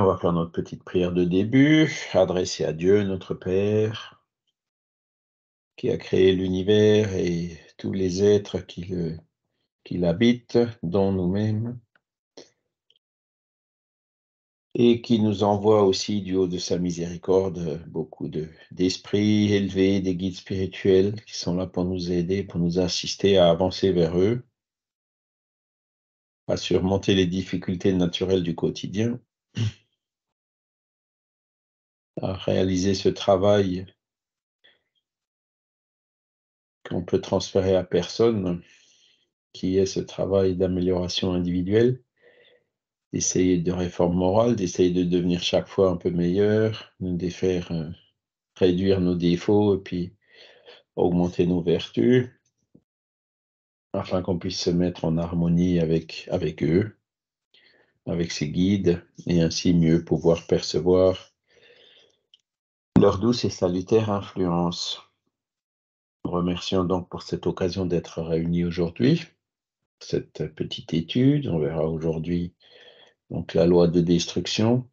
on va faire notre petite prière de début, adressée à Dieu, notre Père, qui a créé l'univers et tous les êtres qui le qui l'habitent, dont nous-mêmes, et qui nous envoie aussi du haut de sa miséricorde beaucoup d'esprits élevés, des guides spirituels qui sont là pour nous aider, pour nous assister à avancer vers eux, à surmonter les difficultés naturelles du quotidien à réaliser ce travail qu'on peut transférer à personne, qui est ce travail d'amélioration individuelle, d'essayer de réforme morale, d'essayer de devenir chaque fois un peu meilleur, de défaire, euh, réduire nos défauts et puis augmenter nos vertus, afin qu'on puisse se mettre en harmonie avec, avec eux, avec ses guides, et ainsi mieux pouvoir percevoir douce et salutaire influence. Nous remercions donc pour cette occasion d'être réunis aujourd'hui, cette petite étude. On verra aujourd'hui donc la loi de destruction,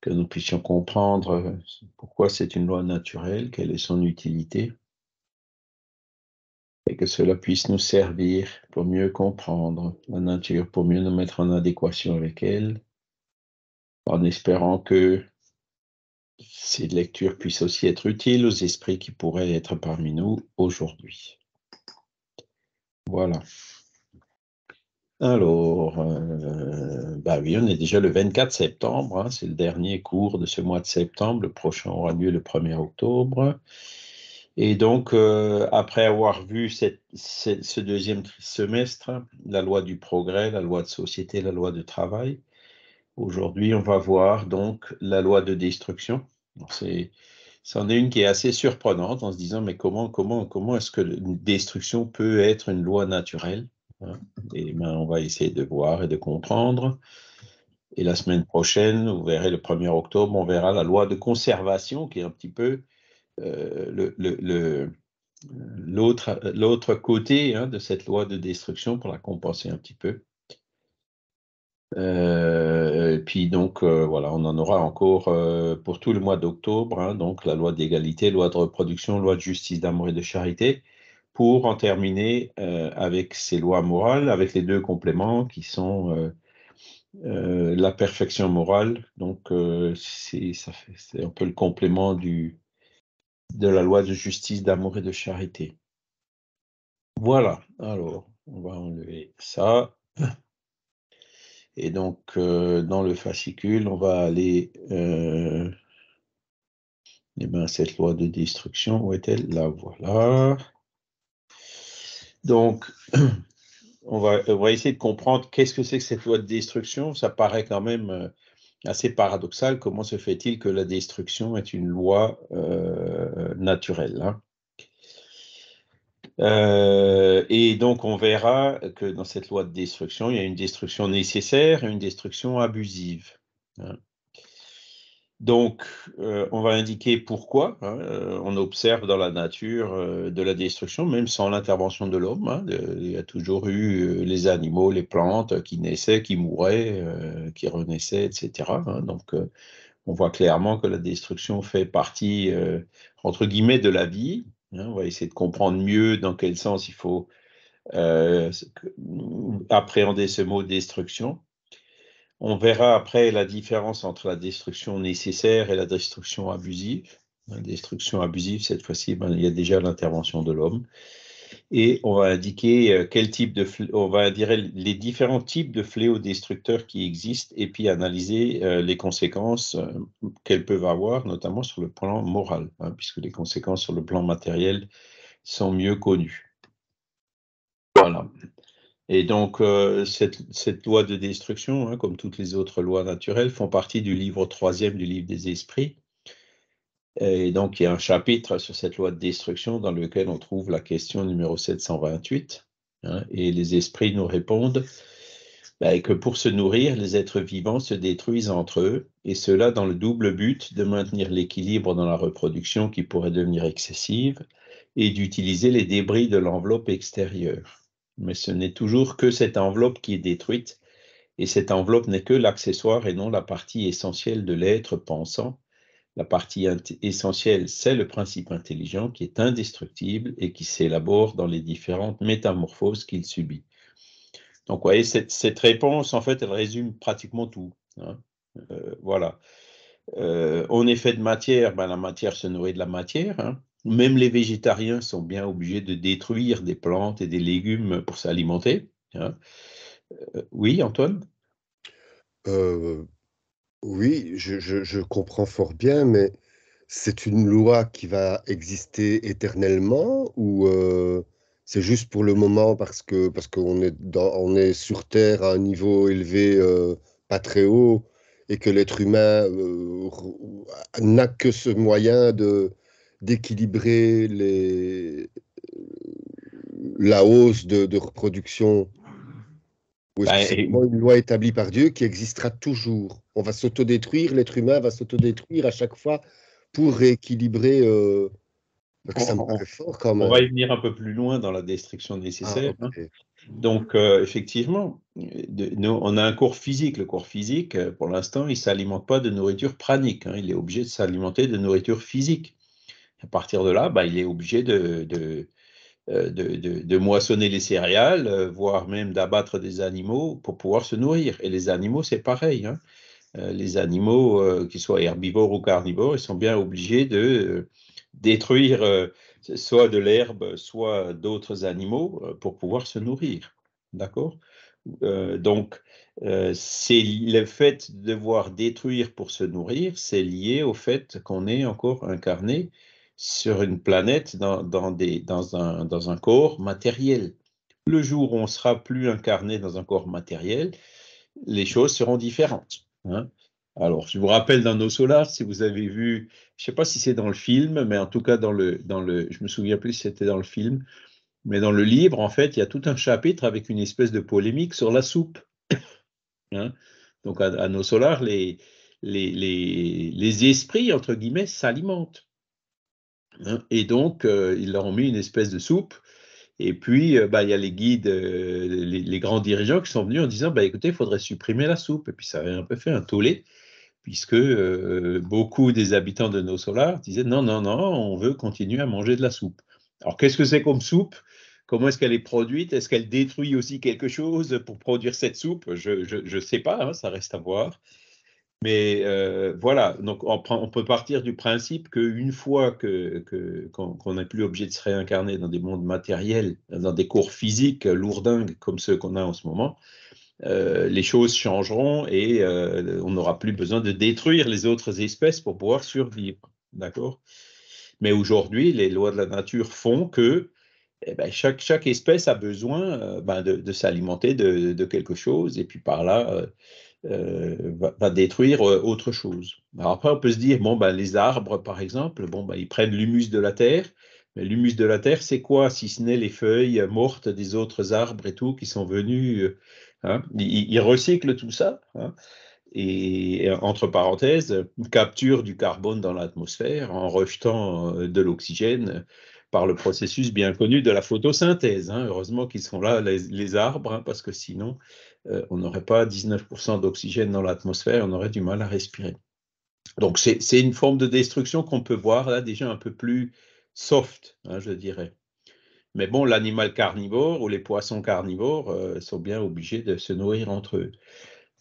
que nous puissions comprendre pourquoi c'est une loi naturelle, quelle est son utilité, et que cela puisse nous servir pour mieux comprendre la nature, pour mieux nous mettre en adéquation avec elle, en espérant que ces lectures puissent aussi être utiles aux esprits qui pourraient être parmi nous aujourd'hui. Voilà. Alors, ben oui, on est déjà le 24 septembre, hein. c'est le dernier cours de ce mois de septembre, le prochain aura lieu le 1er octobre. Et donc, euh, après avoir vu ce deuxième semestre, la loi du progrès, la loi de société, la loi de travail, Aujourd'hui, on va voir donc la loi de destruction. C'est c'en est une qui est assez surprenante en se disant mais comment comment comment est-ce que une destruction peut être une loi naturelle Et hein? eh ben, on va essayer de voir et de comprendre. Et la semaine prochaine, vous verrez le 1er octobre, on verra la loi de conservation qui est un petit peu euh, l'autre côté hein, de cette loi de destruction pour la compenser un petit peu. Euh, et puis donc euh, voilà, on en aura encore euh, pour tout le mois d'octobre, hein, donc la loi d'égalité, loi de reproduction, loi de justice, d'amour et de charité, pour en terminer avec ces lois morales, avec les deux compléments qui sont la perfection morale, donc c'est un peu le complément du, de la loi de justice, d'amour et de charité. Voilà, alors on va enlever ça. Et donc, euh, dans le fascicule, on va aller. Euh, eh bien, cette loi de destruction, où est-elle Là, voilà. Donc, on va, essayer de comprendre qu'est-ce que c'est que cette loi de destruction. Ça paraît quand même euh, assez paradoxal. Comment se fait-il que la destruction est une loi naturelle hein? Euh, et donc, on verra que dans cette loi de destruction, il y a une destruction nécessaire et une destruction abusive. Hein. Donc, euh, on va indiquer pourquoi hein. euh, on observe dans la nature de la destruction, même sans l'intervention de l'homme. Hein. il y a toujours eu les animaux, les plantes qui naissaient, qui mouraient, qui renaissaient, etc. donc, on voit clairement que la destruction fait partie, entre guillemets, de la vie Hein, on va essayer de comprendre mieux dans quel sens il faut euh, appréhender ce mot destruction. On verra après la différence entre la destruction nécessaire et la destruction abusive. La destruction abusive, cette fois-ci, ben, il y a déjà l'intervention de l'homme et on va indiquer euh, quel type de on va dire les différents types de fléaux destructeurs qui existent et puis analyser euh, les conséquences euh, qu'elles peuvent avoir, notamment sur le plan moral, hein, puisque les conséquences sur le plan matériel sont mieux connues. Voilà. Et donc, cette, loi de destruction, hein, comme toutes les autres lois naturelles, font partie du livre troisième du livre des esprits, et donc, il y a un chapitre sur cette loi de destruction dans lequel on trouve la question numéro 728. Hein, et les esprits nous répondent bah, que pour se nourrir, les êtres vivants se détruisent entre eux, et cela dans le double but de maintenir l'équilibre dans la reproduction qui pourrait devenir excessive et d'utiliser les débris de l'enveloppe extérieure. Mais ce n'est toujours que cette enveloppe qui est détruite, et cette enveloppe n'est que l'accessoire et non la partie essentielle de l'être pensant la partie essentielle, c'est le principe intelligent qui est indestructible et qui s'élabore dans les différentes métamorphoses qu'il subit. Donc, vous voyez, cette, réponse, en fait, elle résume pratiquement tout. Hein. Euh, voilà. Euh, en effet de matière, ben, la matière se nourrit de la matière. Hein. Même les végétariens sont bien obligés de détruire des plantes et des légumes pour s'alimenter. Hein. Euh, oui, Antoine oui, je, comprends fort bien, mais c'est une loi qui va exister éternellement ou euh, c'est juste pour le moment parce que parce qu'on est on est sur Terre à un niveau élevé euh, pas très haut et que l'être humain euh, n'a que ce moyen de d'équilibrer les la hausse de, de reproduction ou bah, c'est une loi établie par Dieu qui existera toujours On va s'autodétruire, l'être humain va s'autodétruire à chaque fois pour rééquilibrer. Euh, bah, on, fort On va y venir un peu plus loin dans la destruction nécessaire. Ah, hein. Donc, euh, effectivement, on a un corps physique. Le corps physique, euh, pour l'instant, il ne s'alimente pas de nourriture pranique. Hein. Il est obligé de s'alimenter de nourriture physique. À partir de là, bah, il est obligé de euh, de, moissonner les céréales, euh, voire même d'abattre des animaux pour pouvoir se nourrir. Et les animaux, c'est pareil. Hein. Euh, les animaux, qu'ils soient herbivores ou carnivores, ils sont bien obligés de détruire soit de l'herbe, soit d'autres animaux pour pouvoir se nourrir. D'accord donc, c'est le fait de devoir détruire pour se nourrir, c'est lié au fait qu'on est encore incarné sur une planète dans, des, dans, un, corps matériel. Le jour où on sera plus incarné dans un corps matériel, les choses seront différentes. Hein. Alors, je vous rappelle dans nos solars, si vous avez vu, je ne sais pas si c'est dans le film, mais en tout cas dans le, dans le, je me souviens plus si c'était dans le film, mais dans le livre, en fait, il y a tout un chapitre avec une espèce de polémique sur la soupe. Hein. Donc, à, nos solars, les, les esprits, entre guillemets, s'alimentent. Hein. Et donc, euh, ils leur ont mis une espèce de soupe. Et puis, euh, bah, il y a les guides, euh, les, grands dirigeants qui sont venus en disant, bah, écoutez, il faudrait supprimer la soupe. Et puis, ça avait un peu fait un tollé, puisque beaucoup des habitants de nos solars disaient, non, non, non, on veut continuer à manger de la soupe. Alors, qu'est-ce que c'est comme soupe Comment est-ce qu'elle est produite Est-ce qu'elle détruit aussi quelque chose pour produire cette soupe Je ne sais pas, hein, ça reste à voir. Mais euh, voilà, donc on, on, peut partir du principe qu'une fois que, qu'on n'est plus obligé de se réincarner dans des mondes matériels, dans des cours physiques lourdingues comme ceux qu'on a en ce moment, euh, les choses changeront et euh, on n'aura plus besoin de détruire les autres espèces pour pouvoir survivre. D'accord Mais aujourd'hui, les lois de la nature font que eh ben, chaque, chaque, espèce a besoin ben, de, de s'alimenter de, de, quelque chose et puis par là euh, va, détruire euh, autre chose. Alors après, on peut se dire, bon, ben, les arbres, par exemple, bon, ben, ils prennent l'humus de la terre, mais l'humus de la terre, c'est quoi si ce n'est les feuilles mortes des autres arbres et tout qui sont venus euh, hein, ils, recyclent tout ça. Hein. et entre parenthèses, capture du carbone dans l'atmosphère en rejetant de l'oxygène par le processus bien connu de la photosynthèse. Hein. Heureusement qu'ils sont là, les arbres, parce que sinon, euh, on n'aurait pas 19% d'oxygène dans l'atmosphère, on aurait du mal à respirer. Donc c'est une forme de destruction qu'on peut voir là déjà un peu plus soft, hein, je dirais. Mais bon, l'animal carnivore ou les poissons carnivores euh, sont bien obligés de se nourrir entre eux.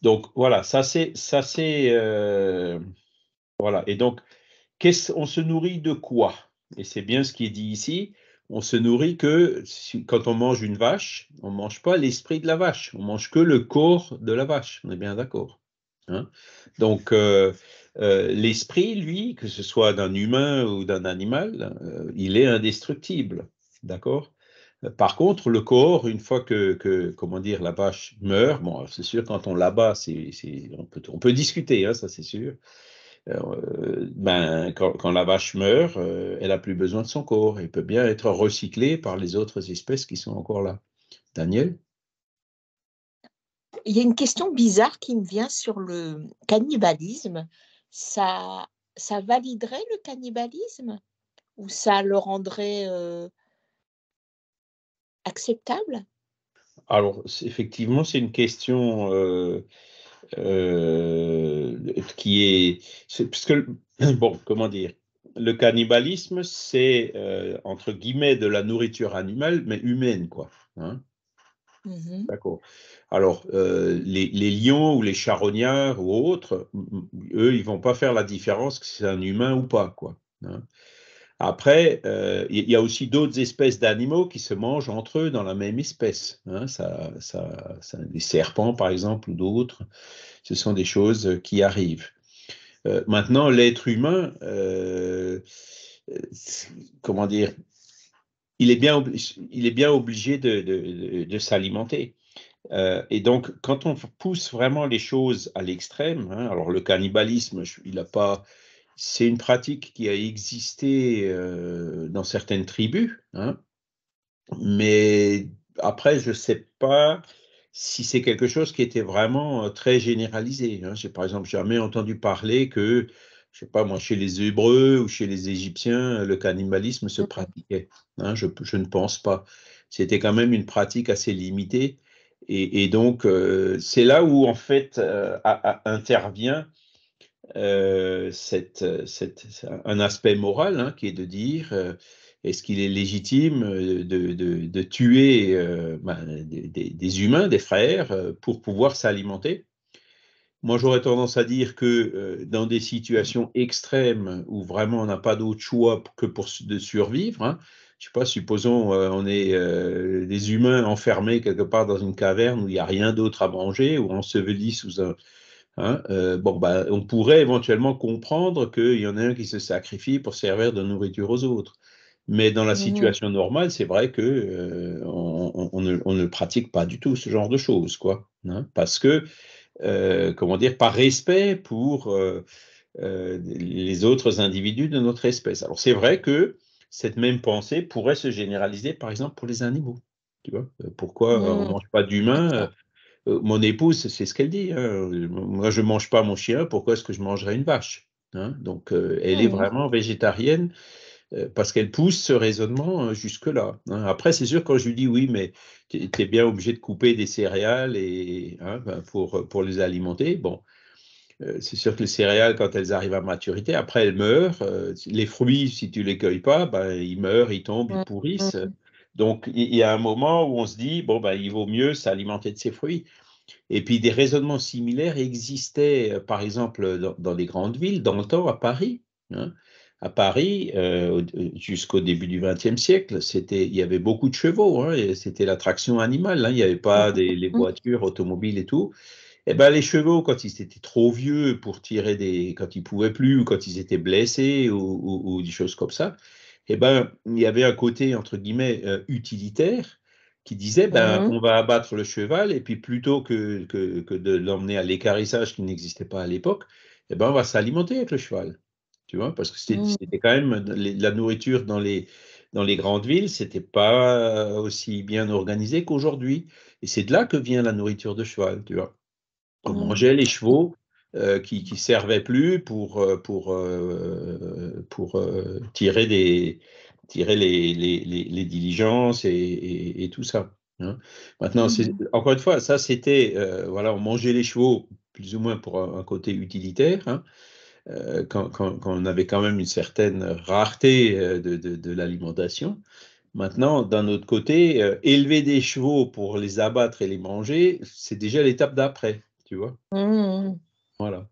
Donc voilà, ça c'est ça c'est euh, voilà. Et donc, on se nourrit de quoi Et c'est bien ce qui est dit ici on se nourrit que quand on mange une vache, on ne mange pas l'esprit de la vache, on mange que le corps de la vache, on est bien d'accord. Hein. Donc, euh, euh, l'esprit, lui, que ce soit d'un humain ou d'un animal, euh, il est indestructible, d'accord par contre, le corps, une fois que, comment dire, la vache meurt, c'est sûr, quand on l'abat, on peut, discuter, hein, ça c'est sûr, euh, ben, quand, la vache meurt, euh, elle n'a plus besoin de son corps. Elle peut bien être recyclée par les autres espèces qui sont encore là. Daniel Il y a une question bizarre qui me vient sur le cannibalisme. Ça, ça validerait le cannibalisme Ou ça le rendrait euh, acceptable alors, effectivement, c'est une question euh, qui est, parce que bon, comment dire, le cannibalisme, c'est euh, entre guillemets de la nourriture animale, mais humaine, quoi. Hein. Mm-hmm. D'accord. Alors, euh, les, lions ou les charognards ou autres, eux, ils vont pas faire la différence que c'est un humain ou pas, quoi. Hein après, euh, il y a aussi d'autres espèces d'animaux qui se mangent entre eux dans la même espèce. Hein, ça, ça, des serpents, par exemple, ou d'autres. Ce sont des choses qui arrivent. Euh, maintenant, l'être humain, euh, comment dire, il est bien, il est bien obligé de, de, s'alimenter. et donc, quand on pousse vraiment les choses à l'extrême, hein, alors le cannibalisme, il n'a pas, c'est une pratique qui a existé euh, dans certaines tribus, hein. mais après, je ne sais pas si c'est quelque chose qui était vraiment euh, très généralisé. Hein. J'ai par exemple jamais entendu parler que, je sais pas moi, chez les Hébreux ou chez les Égyptiens, le cannibalisme se mmh. pratiquait. Hein. Je, ne pense pas. C'était quand même une pratique assez limitée. Et, donc, euh, c'est là où, en fait, intervient euh, euh, un aspect moral hein, qui est de dire euh, est-ce qu'il est légitime de, tuer ben, des, humains, des frères, pour pouvoir s'alimenter Moi, j'aurais tendance à dire que dans des situations extrêmes où vraiment on n'a pas d'autre choix que pour, de survivre, hein, je sais pas, supposons on est des humains enfermés quelque part dans une caverne où il n'y a rien d'autre à manger, ou ensevelis sous un, Hein, euh, bon, bah, on pourrait éventuellement comprendre qu'il y en a un qui se sacrifie pour servir de nourriture aux autres. Mais dans la situation normale, c'est vrai que euh, on, ne, pratique pas du tout ce genre de choses, quoi. Hein, parce que, euh, comment dire, par respect pour les autres individus de notre espèce. Alors c'est vrai que cette même pensée pourrait se généraliser, par exemple, pour les animaux. pourquoi on ne mange pas d'humains euh, mon épouse, c'est ce qu'elle dit. Hein. Moi, je ne mange pas mon chien, pourquoi est-ce que je mangerais une vache hein? Donc, euh, elle est vraiment végétarienne euh, parce qu'elle pousse ce raisonnement hein, jusque-là. Après, c'est sûr, quand je lui dis oui, mais tu es bien obligé de couper des céréales et, ben, pour, les alimenter, bon. c'est sûr que les céréales, quand elles arrivent à maturité, après elles meurent. les fruits, si tu les cueilles pas, ben, ils meurent, ils tombent, ils pourrissent. Mm-hmm. Donc, il y a un moment où on se dit, bon, ben, il vaut mieux s'alimenter de ces fruits. Et puis, des raisonnements similaires existaient, euh, par exemple, dans, les grandes villes, dans le temps, à Paris. Hein. À Paris, euh, euh, jusqu'au début du XXe siècle, il y avait beaucoup de chevaux, hein, et c'était l'attraction animale, hein. il n'y avait pas des, les mmh. voitures, automobiles et tout. Eh ben, les chevaux, quand ils étaient trop vieux pour tirer des, quand ils pouvaient plus, ou quand ils étaient blessés, ou des choses comme ça, eh ben, il y avait un côté, entre guillemets, euh, utilitaire qui disait ben, mmh on va abattre le cheval et puis plutôt que, que, de l'emmener à l'écarissage qui n'existait pas à l'époque, eh ben, on va s'alimenter avec le cheval. Tu vois, parce que c'était mmh. quand même euh, la nourriture dans les, dans les grandes villes, c'était pas euh, aussi bien organisé qu'aujourd'hui. Et c'est de là que vient la nourriture de cheval, tu vois. On mmh. mangeait les chevaux euh, qui ne servaient plus pour, euh, pour, euh, pour tirer, des, tirer les, les, diligences et, tout ça. Hein. Maintenant, mmh encore une fois, ça c'était, voilà, on mangeait les chevaux plus ou moins pour un, côté utilitaire. Hein, quand, on avait quand même une certaine rareté de, de, l'alimentation. Maintenant, d'un autre côté, élever des chevaux pour les abattre et les manger, c'est déjà l'étape d'après, tu vois. Mmh voilà.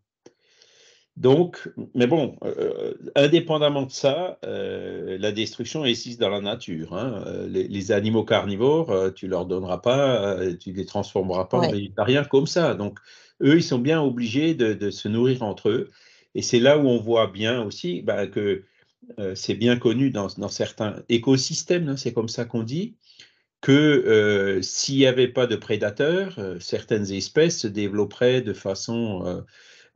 Donc, mais bon, euh, euh, indépendamment de ça, euh, la destruction existe dans la nature. Hein. Les, animaux carnivores, tu leur donneras pas, tu les transformeras pas en végétariens comme ça. Donc, eux, ils sont bien obligés de, se nourrir entre eux. Et c'est là où on voit bien aussi bah, que c'est bien connu dans, certains écosystèmes, hein, c'est comme ça qu'on dit, que euh, s'il n'y avait pas de prédateurs, euh, certaines espèces se développeraient de façon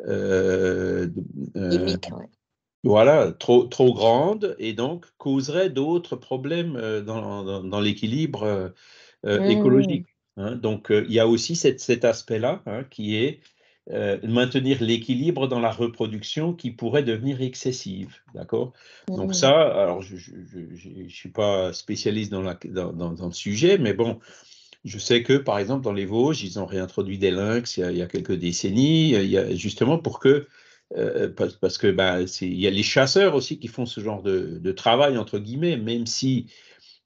euh, voilà, trop, trop grande et donc causeraient d'autres problèmes dans, dans, l'équilibre mmh. écologique. Hein. donc il y a aussi cette, cet aspect-là hein, qui est euh, maintenir l'équilibre dans la reproduction qui pourrait devenir excessive. D'accord Donc, mmh. ça, alors je ne suis pas spécialiste dans, la, dans, dans, dans, le sujet, mais bon, je sais que, par exemple, dans les Vosges, ils ont réintroduit des lynx il y a, quelques décennies, il y a, justement pour que euh, parce, que bah, il y a les chasseurs aussi qui font ce genre de, de travail, entre guillemets, même si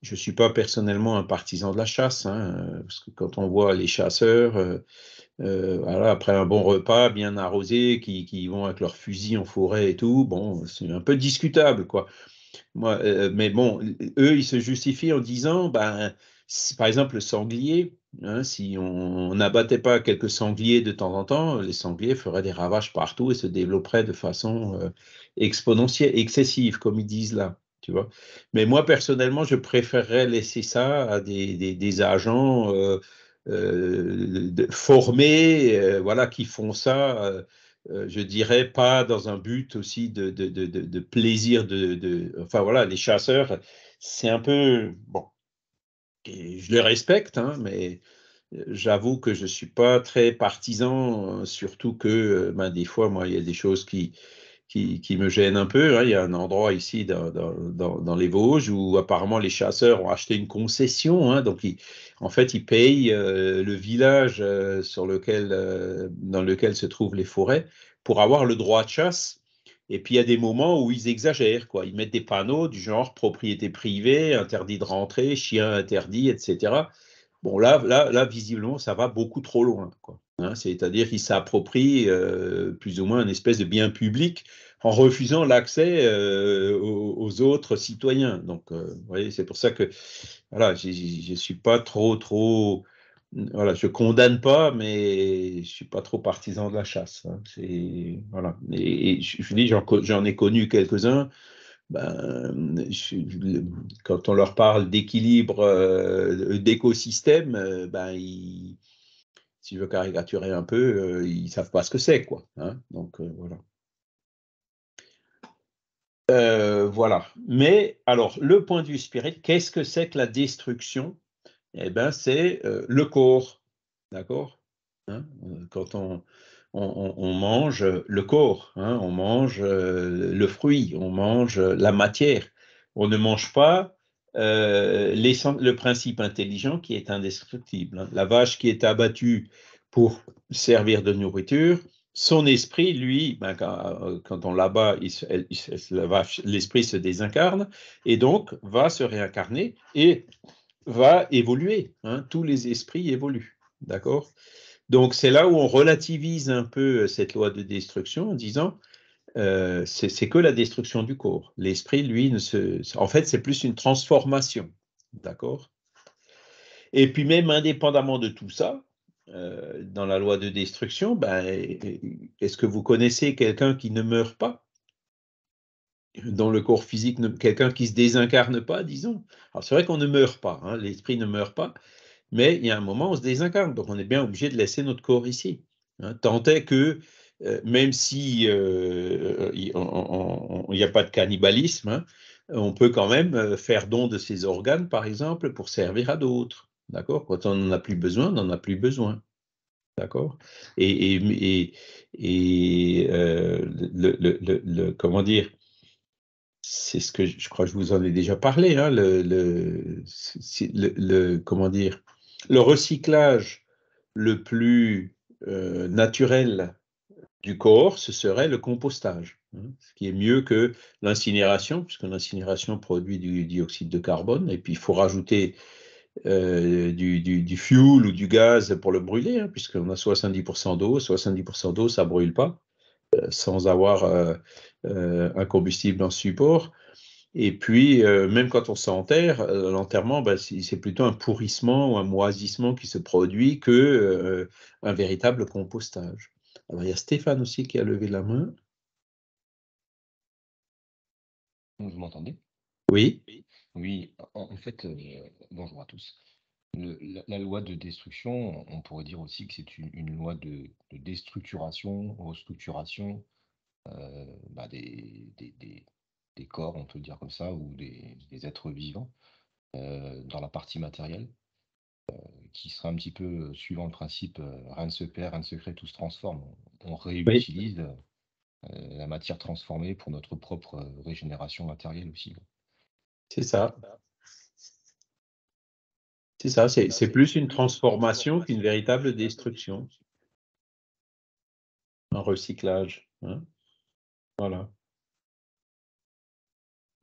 je ne suis pas personnellement un partisan de la chasse, hein, parce que quand on voit les chasseurs, euh, euh, après un bon repas, bien arrosé, qui, qui, vont avec leurs fusils en forêt et tout, bon, c'est un peu discutable, quoi. Moi, euh, euh, mais bon, eux, ils se justifient en disant, ben, par exemple, le sanglier, hein, si on n'abattait pas quelques sangliers de temps en temps, les sangliers feraient des ravages partout et se développeraient de façon exponentielle, excessive, comme ils disent là. Tu vois. Mais moi, personnellement, je préférerais laisser ça à des, des, des agents euh, formés, euh, voilà, qui font ça. Euh, je dirais pas dans un but aussi de, de, plaisir de, enfin voilà les chasseurs c'est un peu bon je les respecte hein, mais j'avoue que je suis pas très partisan surtout que ben, des fois moi il y a des choses qui qui, me gêne un peu. Hein. Il y a un endroit ici dans, dans, dans, les Vosges où apparemment les chasseurs ont acheté une concession. Hein. Donc, en fait, ils payent euh, le village euh, sur lequel, euh, dans lequel se trouvent les forêts pour avoir le droit de chasse. Et puis, il y a des moments où ils exagèrent. Quoi. Ils mettent des panneaux du genre propriété privée, interdit de rentrer, chien interdit, etc. Bon, là, là, là visiblement, ça va beaucoup trop loin. Quoi. Hein, c'est-à-dire qu'ils s'approprie euh, plus ou moins une espèce de bien public en refusant l'accès euh, aux, autres citoyens. Donc, euh, vous voyez, c'est pour ça que voilà, je ne suis pas trop, trop. Voilà, je condamne pas, mais je ne suis pas trop partisan de la chasse. Hein. voilà. Et, je, vous dis, j'en ai connu quelques-uns. Ben, quand on leur parle d'équilibre, d'écosystème, ben, ils si je veux caricaturer un peu, euh, ils ne savent pas ce que c'est, quoi. Hein. Donc euh, voilà. Euh, voilà. Mais alors, le point de vue spirit, qu'est-ce que c'est que la destruction Eh bien, c'est le corps. D'accord hein Quand on, on, mange le corps, hein, on mange le fruit, on mange la matière. On ne mange pas euh, le principe intelligent qui est indestructible. Hein. La vache qui est abattue pour servir de nourriture, son esprit, lui, ben, quand, euh, quand, on l'abat, l'esprit se désincarne et donc va se réincarner et va évoluer. Hein. Tous les esprits évoluent. D'accord Donc c'est là où on relativise un peu euh, cette loi de destruction en disant euh, c'est que la destruction du corps. L'esprit, lui, en fait, c'est plus une transformation. D'accord Et puis même indépendamment de tout ça, euh, dans la loi de destruction, ben, est-ce que vous connaissez quelqu'un qui ne meurt pas dans le corps physique, quelqu'un qui se désincarne pas, disons. Alors c'est vrai qu'on ne meurt pas, hein, l'esprit ne meurt pas, mais il y a un moment on se désincarne, donc on est bien obligé de laisser notre corps ici. Hein. Tant est que euh, même si euh, euh, il n'y a pas de cannibalisme, hein, on peut quand même faire don de ses organes, par exemple, pour servir à d'autres. D'accord Quand on n'en a plus besoin, on n'en a plus besoin. D'accord Et, et, et, le, comment dire C'est ce que je, crois que je vous en ai déjà parlé. Hein, le, comment dire Le recyclage le plus naturel du corps, ce serait le compostage, hein, ce qui est mieux que l'incinération, puisque l'incinération produit du dioxyde de carbone, et puis il faut rajouter euh, du, fuel ou du gaz pour le brûler, hein, puisqu'on a 70% d'eau, 70% d'eau, ça ne brûle pas, euh, sans avoir euh, un combustible en support. Et puis, même quand on s'enterre, l'enterrement, ben, c'est plutôt un pourrissement ou un moisissement qui se produit que un véritable compostage il y a Stéphane aussi qui a levé la main. Vous m'entendez Oui. Oui, en, fait, euh, bonjour à tous. la, loi de destruction, on pourrait dire aussi que c'est une, loi de, déstructuration, restructuration euh, bah, des, corps, on peut dire comme ça, ou des, êtres vivants euh, dans la partie matérielle. Euh, qui sera un petit peu euh, suivant le principe euh, rien ne se perd, rien ne se crée, tout se transforme. On réutilise la matière transformée pour notre propre régénération matérielle aussi. C'est ça. C'est ça, c'est plus une transformation qu'une véritable destruction. Un recyclage. Hein. voilà.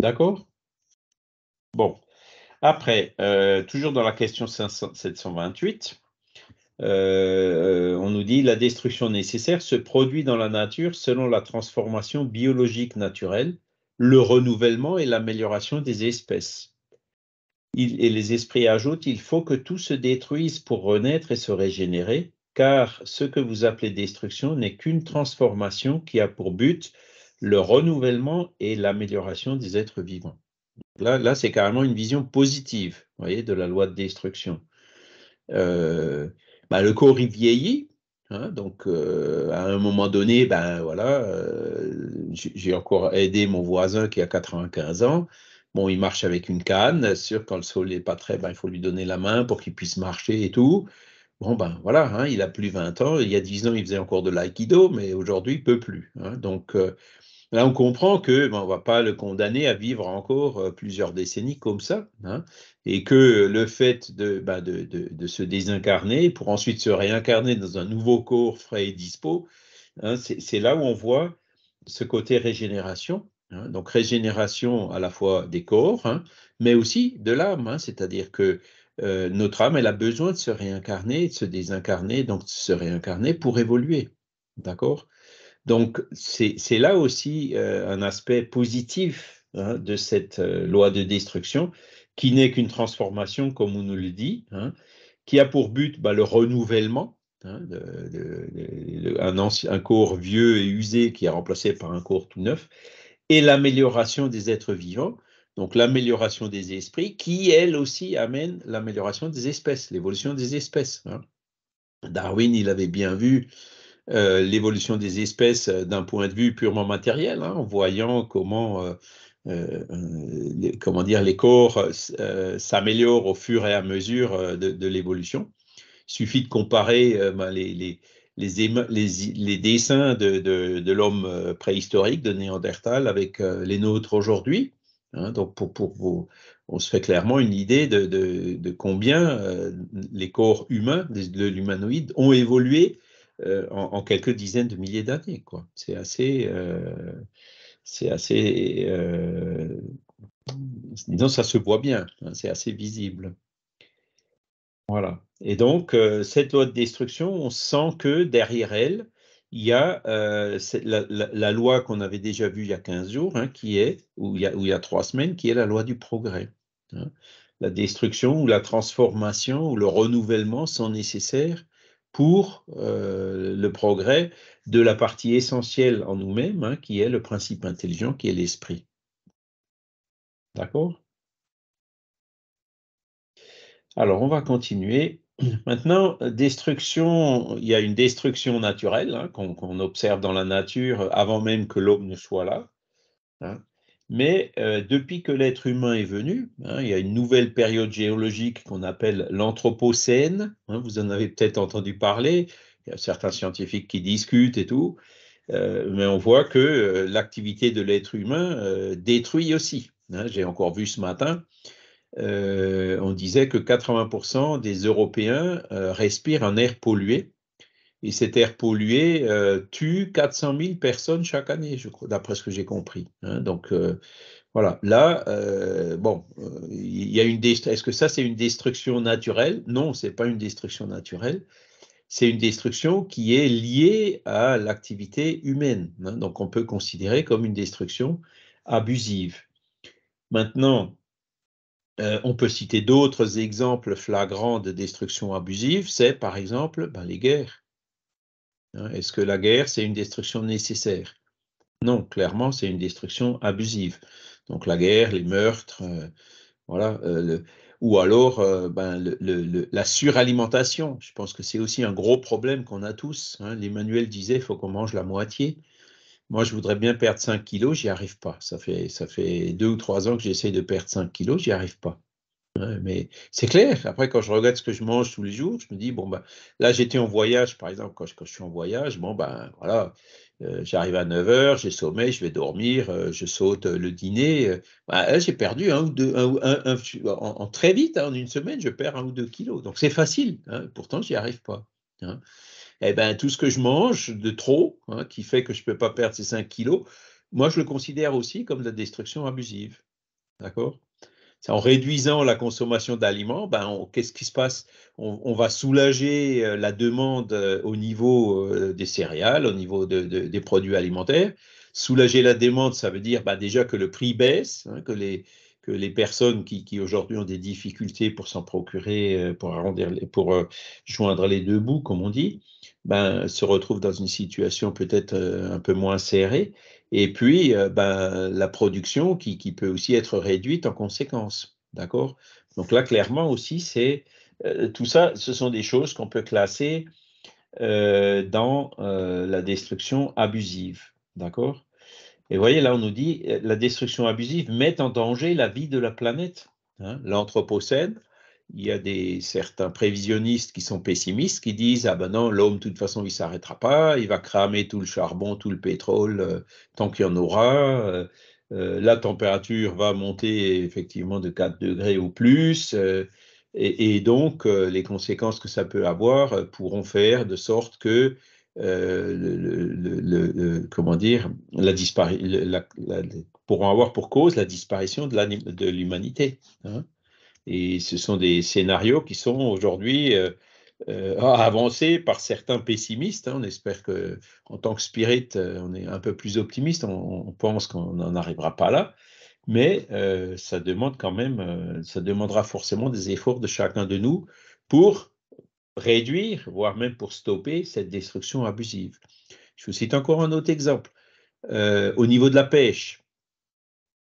D'accord Bon. Après, euh, toujours dans la question 728, euh, on nous dit la destruction nécessaire se produit dans la nature selon la transformation biologique naturelle, le renouvellement et l'amélioration des espèces. et les esprits ajoutent, il faut que tout se détruise pour renaître et se régénérer, car ce que vous appelez destruction n'est qu'une transformation qui a pour but le renouvellement et l'amélioration des êtres vivants. Là, c'est carrément une vision positive vous voyez, de la loi de destruction. Euh, bah, le corps, il vieillit. Hein, donc, euh, à un moment donné, ben voilà, euh, j'ai encore aidé mon voisin qui a 95 ans. Bon, il marche avec une canne. Sûr, quand le sol n'est pas très, ben, il faut lui donner la main pour qu'il puisse marcher et tout. Bon, ben voilà, hein, il a plus 20 ans. Il y a 10 ans, il faisait encore de l'aïkido, mais aujourd'hui, il peut plus. Hein. donc, Là, on comprend que ben, on va pas le condamner à vivre encore euh, plusieurs décennies comme ça, hein, et que le fait bah, de, de, se désincarner pour ensuite se réincarner dans un nouveau corps frais et dispo, hein, c'est là où on voit ce côté régénération. Hein. donc régénération à la fois des corps, mais aussi de l'âme, c'est-à-dire que euh, notre âme, elle a besoin de se réincarner, de se désincarner, donc de se réincarner pour évoluer. D'accord donc, c'est là aussi euh, un aspect positif hein, de cette euh, loi de destruction, qui n'est qu'une transformation, comme on nous le dit, hein, qui a pour but bah, le renouvellement, hein, corps vieux et usé qui est remplacé par un corps tout neuf, et l'amélioration des êtres vivants, donc l'amélioration des esprits, qui elle aussi amène l'amélioration des espèces, l'évolution des espèces. Hein. Darwin, il avait bien vu euh, l'évolution des espèces euh, d'un point de vue purement matériel, en hein, voyant comment, euh, les, comment dire, les corps s'améliorent au fur et à mesure de, l'évolution. Il suffit de comparer ben, les, les les, dessins de, l'homme préhistorique, de Néandertal, avec les nôtres aujourd'hui. Hein. donc, pour, vous, on se fait clairement une idée de, combien les corps humains, de, l'humanoïde, ont évolué euh, en, quelques dizaines de milliers d'années. Quoi. C'est assez, euh, c'est assez, euh, ça se voit bien, hein, c'est assez visible. Voilà. Et donc, euh, cette loi de destruction, on sent que derrière elle, il y a euh, la, loi qu'on avait déjà vue il y a 15 jours, hein, qui est, ou il, y a, ou trois semaines, qui est la loi du progrès. Hein. La destruction ou la transformation ou le renouvellement sont nécessaires pour euh, le progrès de la partie essentielle en nous-mêmes, hein, qui est le principe intelligent, qui est l'esprit. D'accord Alors, on va continuer. Maintenant, destruction, il y a une destruction naturelle hein, qu'on observe dans la nature avant même que l'homme ne soit là. Hein. Mais euh, depuis que l'être humain est venu, hein, il y a une nouvelle période géologique qu'on appelle l'Anthropocène. Hein, vous en avez peut-être entendu parler. Il y a certains scientifiques qui discutent et tout. Euh, mais on voit que euh, l'activité de l'être humain détruit aussi. Hein. J'ai encore vu ce matin, on disait que 80% des Européens respirent un air pollué et cette air pollué tue 400 000 personnes chaque année, d'après ce que j'ai compris. Hein. donc euh, voilà, là, euh, bon, euh, il a une Est-ce que ça c'est une destruction naturelle Non, c'est pas une destruction naturelle. C'est une destruction qui est liée à l'activité humaine. Hein. donc on peut considérer comme une destruction abusive. Maintenant, on peut citer d'autres exemples flagrants de destruction abusive, c'est par exemple ben, les guerres. Hein, est-ce que la guerre, c'est une destruction nécessaire Non, clairement, c'est une destruction abusive. Donc la guerre, les meurtres, euh, voilà. Euh, ou alors euh, ben, la suralimentation. Je pense que c'est aussi un gros problème qu'on a tous. Hein. L'Emmanuel disait, il faut qu'on mange la moitié. Moi, je voudrais bien perdre 5 kilos, j'y arrive pas. Ça fait, ça fait deux ou trois ans que j'essaie de perdre 5 kilos, j'y arrive pas. Euh, mais c'est clair. Après, quand je regarde ce que je mange tous les jours, je me dis, bon, ben, là, j'étais en voyage, par exemple, quand je, suis en voyage, bon, ben, voilà, euh, j'arrive à 9h, j'ai sommeil, je vais dormir, euh, je saute le dîner. Bah, j'ai perdu un ou deux, en, très vite, hein, en une semaine, je perds un ou deux kilos. Donc, c'est facile. Hein. pourtant, j'y arrive pas. Et hein. eh ben, tout ce que je mange de trop, qui fait que je ne peux pas perdre ces 5 kilos, moi, je le considère aussi comme de la destruction abusive. D'accord en réduisant la consommation d'aliments, ben qu'est-ce qui se passe on, va soulager euh, la demande euh, au niveau euh, des céréales, au niveau des produits alimentaires. Soulager la demande, ça veut dire ben, déjà que le prix baisse, hein, que les, que les personnes qui, aujourd'hui ont des difficultés pour s'en procurer, euh, pour, pour euh, joindre les deux bouts, comme on dit, ben, se retrouvent dans une situation peut-être euh, un peu moins serrée. Et puis, ben, la production qui, qui peut aussi être réduite en conséquence. D'accord Donc là, clairement aussi, c'est tout ça, ce sont des choses qu'on peut classer dans la destruction abusive. D'accord et vous voyez, là, on nous dit euh, la destruction abusive met en danger la vie de la planète. Hein. L'Anthropocène, il y a des, certains prévisionnistes qui sont pessimistes, qui disent Ah ben non, l'homme, de toute façon, il ne s'arrêtera pas, il va cramer tout le charbon, tout le pétrole, euh, tant qu'il y en aura. Euh, la température va monter effectivement de 4 degrés ou plus. et, donc, les conséquences que ça peut avoir pourront faire de sorte que euh, le, comment dire, la pourront avoir pour cause la disparition de l'humanité. Hein. Et ce sont des scénarios qui sont aujourd'hui euh, euh, avancés par certains pessimistes. Hein. On espère que, en tant que spirit, on est un peu plus optimiste. On, on pense qu'on n'en arrivera pas là, mais ça demande quand même, ça demandera forcément des efforts de chacun de nous pour réduire, voire même pour stopper cette destruction abusive. Je vous cite encore un autre exemple. Euh, au niveau de la pêche,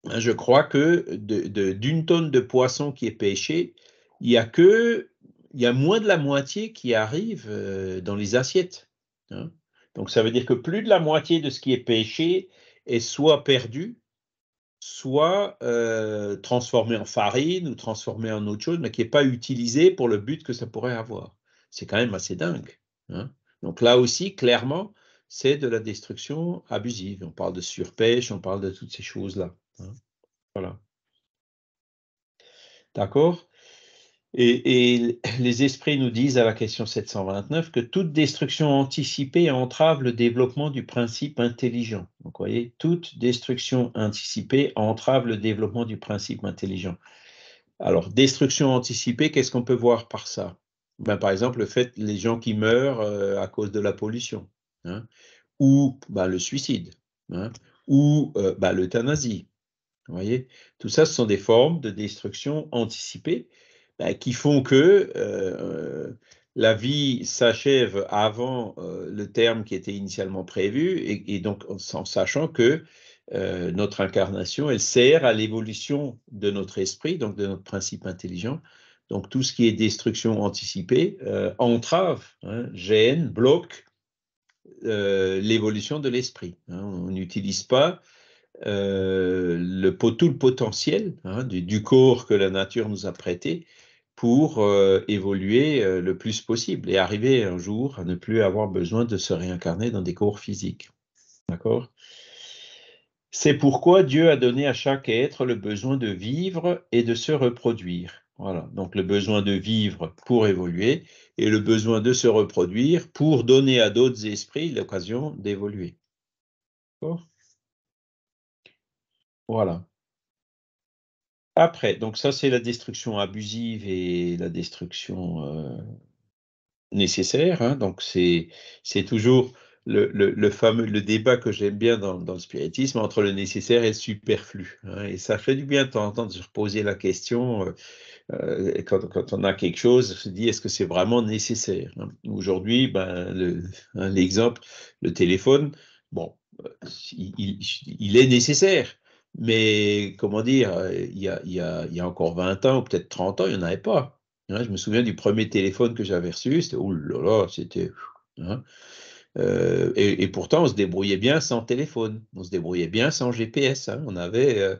hein, je crois que d'une tonne de poisson qui est pêchée, il y a que il moins de la moitié qui arrive euh, dans les assiettes. Hein. Donc ça veut dire que plus de la moitié de ce qui est pêché est soit perdu, soit euh, transformé en farine ou transformé en autre chose, mais qui n'est pas utilisé pour le but que ça pourrait avoir. C'est quand même assez dingue. Hein. Donc là aussi, clairement, c'est de la destruction abusive. On parle de surpêche, on parle de toutes ces choses-là. Hein. Voilà. D'accord et, et, les esprits nous disent à la question 729 que toute destruction anticipée entrave le développement du principe intelligent. Donc, vous voyez, toute destruction anticipée entrave le développement du principe intelligent. Alors, destruction anticipée, qu'est-ce qu'on peut voir par ça ben, par exemple, le fait les gens qui meurent euh, à cause de la pollution, hein, ou ben, le suicide, hein, ou euh, ben, l'euthanasie. Vous voyez, tout ça, ce sont des formes de destruction anticipée ben, qui font que euh, la vie s'achève avant le terme qui était initialement prévu, et, donc en sachant que notre incarnation, elle sert à l'évolution de notre esprit, donc de notre principe intelligent, donc tout ce qui est destruction anticipée euh, entrave, hein, gêne, bloque euh, l'évolution de l'esprit. Hein. On n'utilise pas euh, le, tout le potentiel hein, du, corps que la nature nous a prêté pour évoluer le plus possible et arriver un jour à ne plus avoir besoin de se réincarner dans des corps physiques. D'accord C'est pourquoi Dieu a donné à chaque être le besoin de vivre et de se reproduire voilà, donc le besoin de vivre pour évoluer et le besoin de se reproduire pour donner à d'autres esprits l'occasion d'évoluer. Voilà. Après, donc ça c'est la destruction abusive et la destruction euh, nécessaire. Hein. donc c'est toujours le, fameux le débat que j'aime bien dans, le spiritisme entre le nécessaire et le superflu. Hein. et ça fait du bien de temps en de se reposer la question. Euh, euh, quand, on a quelque chose, on se dit est-ce que c'est vraiment nécessaire hein? Aujourd'hui, ben, l'exemple, le, téléphone, bon, il, est nécessaire, mais comment dire, il y a, encore 20 ans ou peut-être 30 ans, il n'y en avait pas. Hein? je me souviens du premier téléphone que j'avais reçu, c'était oh là là, c'était. Hein? Euh, et, pourtant, on se débrouillait bien sans téléphone, on se débrouillait bien sans GPS. on avait. Euh,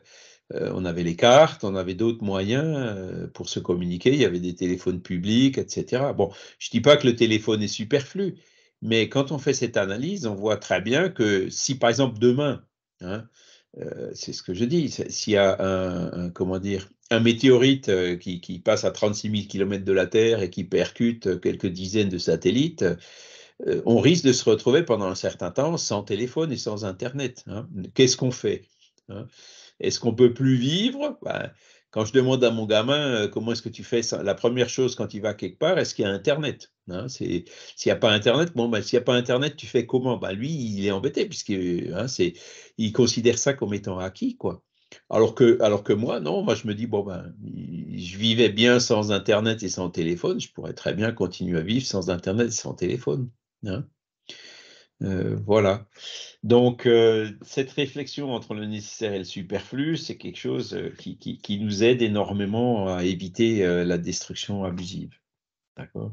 euh, on avait les cartes, on avait d'autres moyens euh, pour se communiquer. Il y avait des téléphones publics, etc. Bon, je ne dis pas que le téléphone est superflu, mais quand on fait cette analyse, on voit très bien que si, par exemple, demain, hein, euh, c'est ce que je dis, s'il y a un, comment dire, un météorite qui, passe à 36 000 km de la Terre et qui percute quelques dizaines de satellites, on risque de se retrouver pendant un certain temps sans téléphone et sans Internet. Hein. Qu'est-ce qu'on fait hein? Est-ce qu'on peut plus vivre ben, Quand je demande à mon gamin euh, comment est-ce que tu fais ça, la première chose quand il va quelque part, est-ce qu'il y a Internet hein, S'il n'y a pas Internet, bon, ben, s'il n'y a pas Internet, tu fais comment ben, Lui, il est embêté, puisqu'il hein, il considère ça comme étant acquis. quoi. Alors que, alors que moi, non, moi je me dis, bon, ben, je vivais bien sans Internet et sans téléphone, je pourrais très bien continuer à vivre sans Internet et sans téléphone. Hein. Euh, voilà. Donc, euh, cette réflexion entre le nécessaire et le superflu, c'est quelque chose euh, qui, nous aide énormément à éviter la destruction abusive. D'accord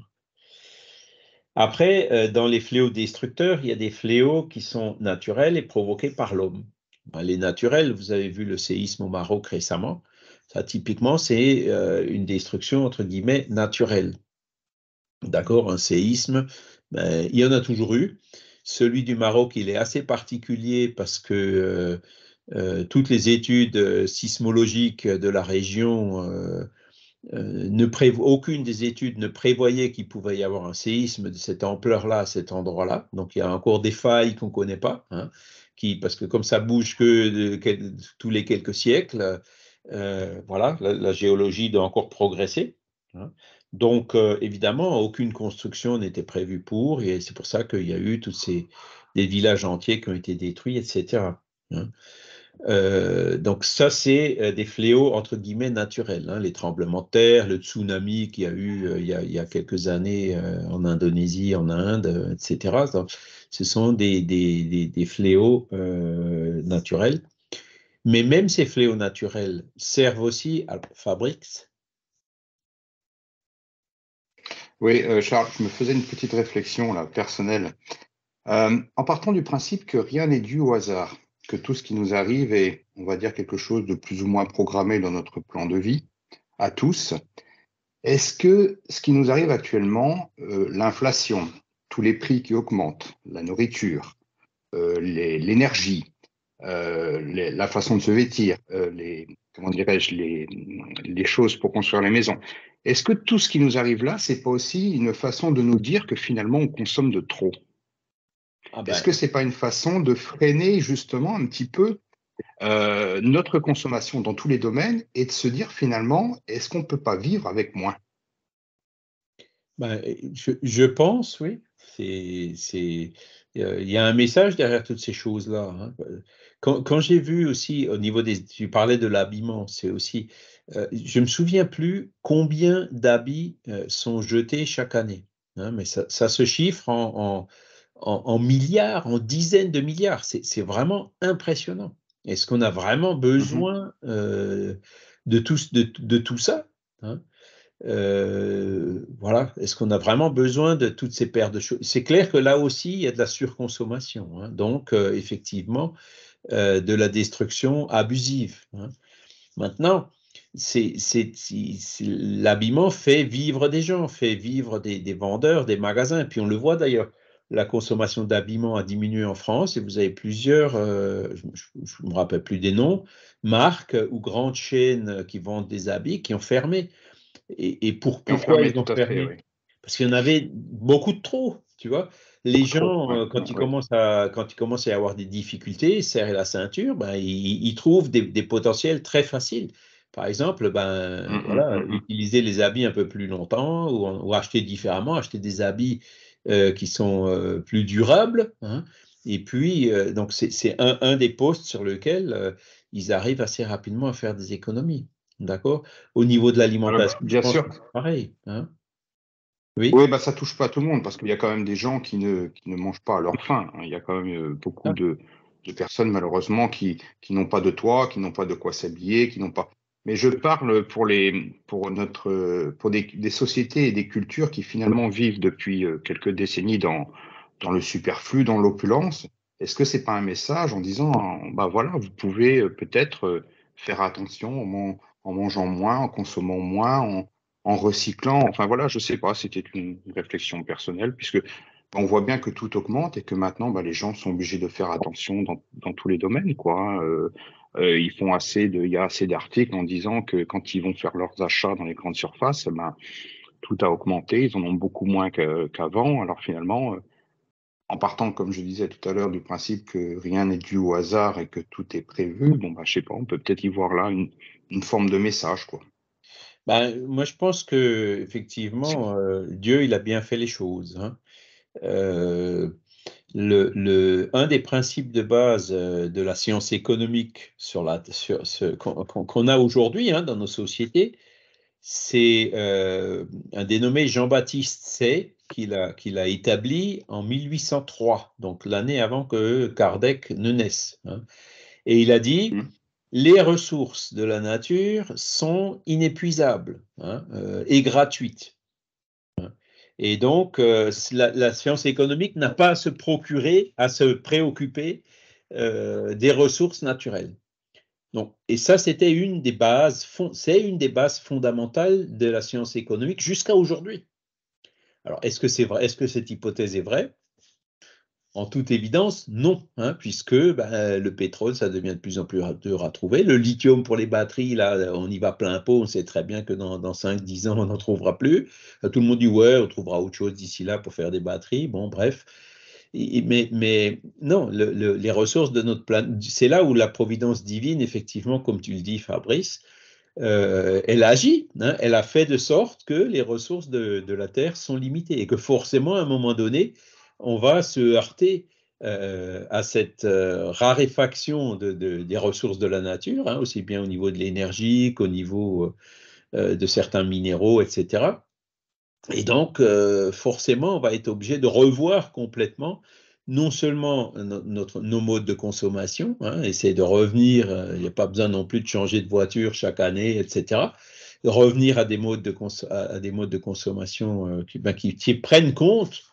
Après, dans les fléaux destructeurs, il y a des fléaux qui sont naturels et provoqués par l'homme. Ben, les naturels, vous avez vu le séisme au Maroc récemment. Ça, typiquement, c'est une destruction, entre guillemets, naturelle. D'accord Un séisme, ben, il y en a toujours eu. Celui du Maroc, il est assez particulier parce que euh, euh, toutes les études euh, sismologiques de la région, ne aucune des études ne prévoyait qu'il pouvait y avoir un séisme de cette ampleur-là à cet endroit-là. Donc il y a encore des failles qu'on ne connaît pas, hein, qui, parce que comme ça bouge que, tous les quelques siècles, voilà, la, géologie doit encore progresser. Hein. Donc, euh, évidemment, aucune construction n'était prévue pour, et c'est pour ça qu'il y a eu tous ces des villages entiers qui ont été détruits, etc. Hein. Euh, donc ça, c'est euh, des fléaux entre guillemets naturels, hein, les tremblements de terre, le tsunami qu'il y a eu il, y a, quelques années en Indonésie, en Inde, etc. ce sont des, fléaux naturels. Mais même ces fléaux naturels servent aussi, à, fabriques Oui, euh, Charles, je me faisais une petite réflexion là, personnelle. Euh, en partant du principe que rien n'est dû au hasard, que tout ce qui nous arrive est, on va dire, quelque chose de plus ou moins programmé dans notre plan de vie, à tous, est-ce que ce qui nous arrive actuellement, euh, l'inflation, tous les prix qui augmentent, la nourriture, l'énergie, la façon de se vêtir, les, comment dirais-je, les, les choses pour construire les maisons. Est-ce que tout ce qui nous arrive là, c'est pas aussi une façon de nous dire que finalement on consomme de trop ah ben. Est-ce que c'est pas une façon de freiner justement un petit peu euh, notre consommation dans tous les domaines et de se dire finalement, est-ce qu'on ne peut pas vivre avec moins ben, je, pense, oui. Euh, il y a un message derrière toutes ces choses-là. Hein. Quand, j'ai vu aussi au niveau des, tu parlais de l'habillement, c'est aussi, euh, je me souviens plus combien d'habits euh, sont jetés chaque année, hein, mais ça, se chiffre en, milliards, en dizaines de milliards. C'est vraiment impressionnant. Est-ce qu'on a vraiment mmh besoin euh, de, tout, de, tout, ça hein? euh, voilà, est-ce qu'on a vraiment besoin de toutes ces paires de choses C'est clair que là aussi, il y a de la surconsommation. Hein. Donc, effectivement, euh, de la destruction abusive. Hein. Maintenant, l'habillement fait vivre des gens, fait vivre des, vendeurs, des magasins. Et Puis on le voit d'ailleurs, la consommation d'habillement a diminué en France et vous avez plusieurs, euh, je ne me rappelle plus des noms, marques ou grandes chaînes qui vendent des habits qui ont fermé. Et, pourquoi ils ont fermé, Parce qu'il y en avait beaucoup de trop, tu vois les gens, euh, quand ils, commencent à, quand ils commencent à avoir des difficultés, serrer la ceinture, ben, ils, trouvent des, potentiels très faciles. Par exemple, ben, mmh, mmh, mmh, utiliser les habits un peu plus longtemps ou, acheter différemment, acheter des habits euh, qui sont euh, plus durables. Hein. Et puis, donc c'est un, des postes sur lequel ils arrivent assez rapidement à faire des économies. D'accord Au niveau de ah, l'alimentation, bien sûr. Pareil. Hein. Oui, bah, ça touche pas tout le monde parce qu'il y a quand même des gens qui ne, qui ne mangent pas à leur faim. Hein. Il y a quand même euh, beaucoup ah. de, de, personnes, malheureusement, qui, qui n'ont pas de toit, qui n'ont pas de quoi s'habiller, qui n'ont pas. Mais je parle pour, les, pour, notre, pour des, des, sociétés et des cultures qui finalement vivent depuis euh, quelques décennies dans, dans le superflu, dans l'opulence. Est-ce que c'est pas un message en disant, bah voilà, vous pouvez euh, peut-être faire attention en, en mangeant moins, en consommant moins, en, en recyclant. Enfin voilà, je sais pas, c'était une réflexion personnelle, puisque ben, on voit bien que tout augmente et que maintenant, bah, les gens sont obligés de faire attention dans, dans tous les domaines. Quoi. Hein. Euh, euh, ils font assez de, il y a assez d'articles en disant que quand ils vont faire leurs achats dans les grandes surfaces, bah, tout a augmenté, ils en ont beaucoup moins qu'avant. Alors finalement, euh, en partant, comme je disais tout à l'heure, du principe que rien n'est dû au hasard et que tout est prévu, bon, bah, je sais pas, on peut peut-être y voir là une, une forme de message. quoi. Ben, moi, je pense que effectivement, euh, Dieu, il a bien fait les choses. Hein. Mmh. Euh, le, un des principes de base euh, de la science économique sur la, sur ce, qu'on, a aujourd'hui hein, dans nos sociétés, c'est un dénommé Jean-Baptiste Say qui l'a qui l'a établi en 1803, donc l'année avant que Kardec ne naisse. Hein. Et il a dit, mmh les ressources de la nature sont inépuisables hein, euh, et gratuites. Hein. Et donc, euh, la, science économique n'a pas à se procurer, à se préoccuper euh, des ressources naturelles. Donc, et ça, c'était une des bases, c'est une des bases fondamentales de la science économique jusqu'à aujourd'hui. Alors, est-ce que c'est vrai Est-ce que cette hypothèse est vraie en toute évidence, non, hein, puisque ben, le pétrole, ça devient de plus en plus dur à trouver. Le lithium pour les batteries, là, on y va plein pot, on sait très bien que dans, 5-10 ans, on n'en trouvera plus. Euh, tout le monde dit, ouais, on trouvera autre chose d'ici là pour faire des batteries. Bon, bref. Mais, mais non, les ressources de notre planète, c'est là où la providence divine, effectivement, comme tu le dis, Fabrice, euh, elle agit, hein. elle a fait de sorte que les ressources de, de, la Terre sont limitées et que forcément, à un moment donné, on va se heurter euh, à cette euh, raréfaction des ressources de la nature, hein, aussi bien au niveau de l'énergie qu'au niveau euh, de certains minéraux, etc. Et donc, forcément, on va être obligé de revoir complètement non seulement notre, nos modes de consommation, hein, essayer de revenir, il n'y a pas besoin non plus de changer de voiture chaque année, etc. De revenir à des modes de, des modes de consommation ben, qui prennent compte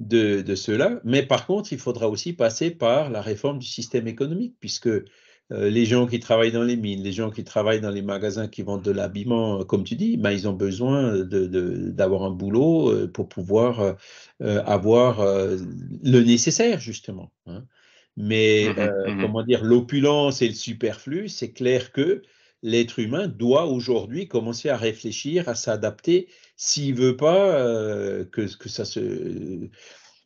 de, cela. Mais par contre, il faudra aussi passer par la réforme du système économique, puisque euh, les gens qui travaillent dans les mines, les gens qui travaillent dans les magasins qui vendent de l'habillement, euh, comme tu dis, ben, ils ont besoin d'avoir un boulot euh, pour pouvoir avoir le nécessaire, justement. Hein. Mais mmh mmh comment dire, l'opulence et le superflu, c'est clair que l'être humain doit aujourd'hui commencer à réfléchir, à s'adapter s'il veut pas euh, que, que, ça se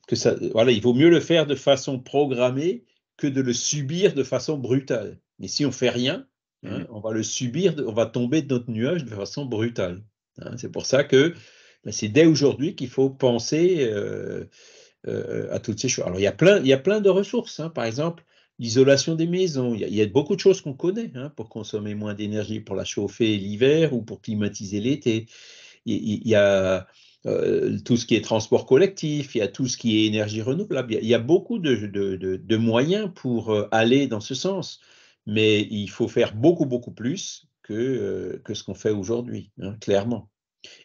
que ça voilà il vaut mieux le faire de façon programmée que de le subir de façon brutale mais si on fait rien hein, mmh. on va le subir on va tomber de notre nuage de façon brutale hein. c'est pour ça que ben, c'est dès aujourd'hui qu'il faut penser euh, euh, à toutes ces choses alors il y a plein il y a plein de ressources hein. par exemple l'isolation des maisons. Il y, a, beaucoup de choses qu'on connaît pour consommer moins d'énergie pour la chauffer l'hiver ou pour climatiser l'été il y a euh, tout ce qui est transport collectif, il y a tout ce qui est énergie renouvelable, il y a, beaucoup de, moyens pour euh, aller dans ce sens, mais il faut faire beaucoup, beaucoup plus que, euh, que ce qu'on fait aujourd'hui, hein, clairement.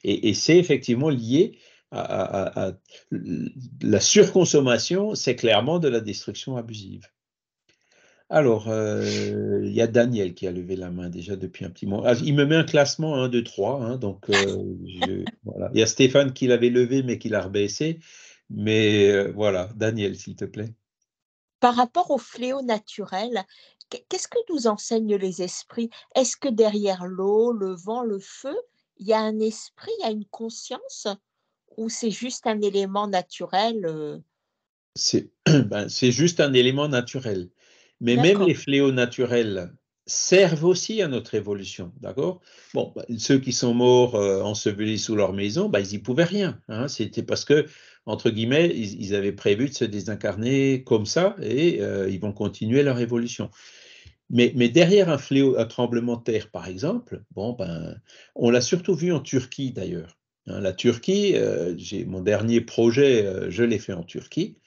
Et, c'est effectivement lié à la surconsommation, c'est clairement de la destruction abusive. Alors, euh, il y a Daniel qui a levé la main déjà depuis un petit moment. Ah, il me met un classement 1, 2, 3. donc, euh, Il y a Stéphane qui l'avait levé, mais qui l'a rebaissé. Mais euh, voilà, Daniel, s'il te plaît. Par rapport au fléau naturel, qu'est-ce que nous enseignent les esprits Est-ce que derrière l'eau, le vent, le feu, il y a un esprit, il y a une conscience Ou c'est juste un élément naturel ben, c'est juste un élément naturel. Mais même les fléaux naturels servent aussi à notre évolution, d'accord Bon, bah, ceux qui sont morts euh, ensevelis sous leur maison, bah, ils n'y pouvaient rien. Hein. C'était parce que, entre guillemets, ils, avaient prévu de se désincarner comme ça et euh, ils vont continuer leur évolution. Mais, derrière un fléau, un tremblement de terre, par exemple, bon, ben, on l'a surtout vu en Turquie d'ailleurs. Hein. la Turquie, euh, j'ai mon dernier projet, je l'ai fait en Turquie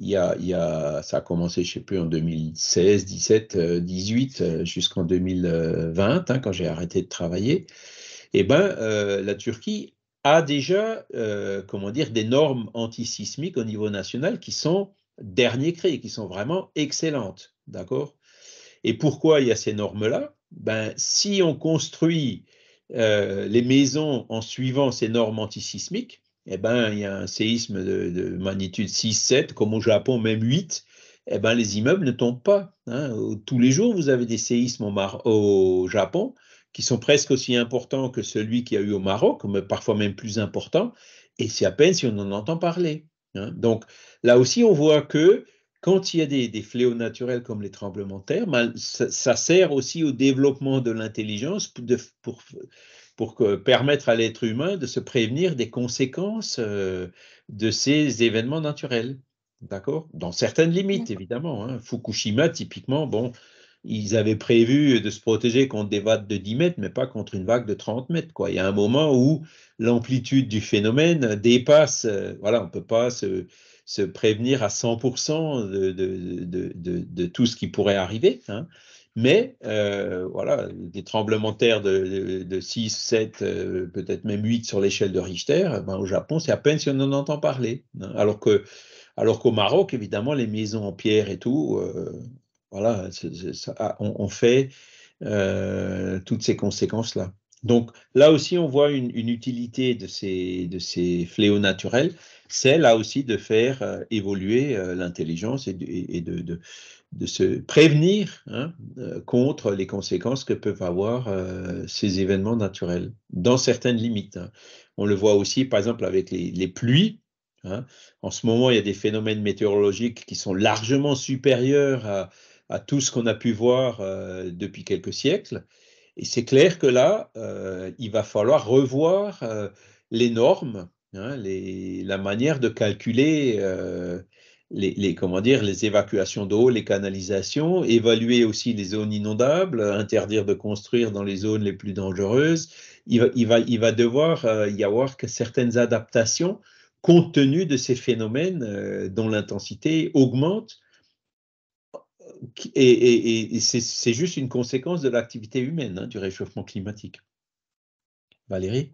ça a commencé, je ne sais plus, en 2016, 17, 18, jusqu'en 2020, hein, quand j'ai arrêté de travailler. Eh ben, euh, la Turquie a déjà, euh, comment dire, des normes antisismiques au niveau national qui sont dernier cri, qui sont vraiment excellentes, d'accord Et pourquoi il y a ces normes-là Ben, si on construit euh, les maisons en suivant ces normes antisismiques, eh ben, il y a un séisme de, magnitude 6-7, comme au Japon, même 8, eh ben, les immeubles ne tombent pas. Hein. Tous les jours, vous avez des séismes au, Japon qui sont presque aussi importants que celui qu'il y a eu au Maroc, mais parfois même plus importants, et c'est à peine si on en entend parler. Hein. Donc là aussi, on voit que quand il y a des, fléaux naturels comme les tremblements de terre, ça, sert aussi au développement de l'intelligence pour, pour pour permettre à l'être humain de se prévenir des conséquences euh, de ces événements naturels. D'accord Dans certaines limites, évidemment. Hein. Fukushima, typiquement, bon, ils avaient prévu de se protéger contre des vagues de 10 mètres, mais pas contre une vague de 30 mètres. Quoi. Il y a un moment où l'amplitude du phénomène dépasse. Euh, voilà, on ne peut pas se, prévenir à 100% de, de, tout ce qui pourrait arriver. Hein mais euh, voilà, des tremblements de terre de, 6, 7, euh, peut-être même 8 sur l'échelle de Richter, eh ben, au Japon, c'est à peine si on en entend parler. Hein. alors que alors qu'au Maroc, évidemment, les maisons en pierre et tout, euh, voilà, ah, on, fait toutes ces conséquences-là. Donc là aussi, on voit une, utilité de ces, de ces fléaux naturels, c'est là aussi de faire évoluer l'intelligence et, et de, de de se prévenir hein, euh, contre les conséquences que peuvent avoir euh, ces événements naturels, dans certaines limites. Hein. On le voit aussi, par exemple, avec les, pluies. Hein. En ce moment, il y a des phénomènes météorologiques qui sont largement supérieurs à, tout ce qu'on a pu voir euh, depuis quelques siècles. Et c'est clair que là, il va falloir revoir les normes, la manière de calculer les, comment dire, les évacuations d'eau, les canalisations, évaluer aussi les zones inondables, interdire de construire dans les zones les plus dangereuses. Il va, il va, devoir euh, y avoir que certaines adaptations compte tenu de ces phénomènes euh, dont l'intensité augmente. Et, c'est juste une conséquence de l'activité humaine, hein, du réchauffement climatique. Valérie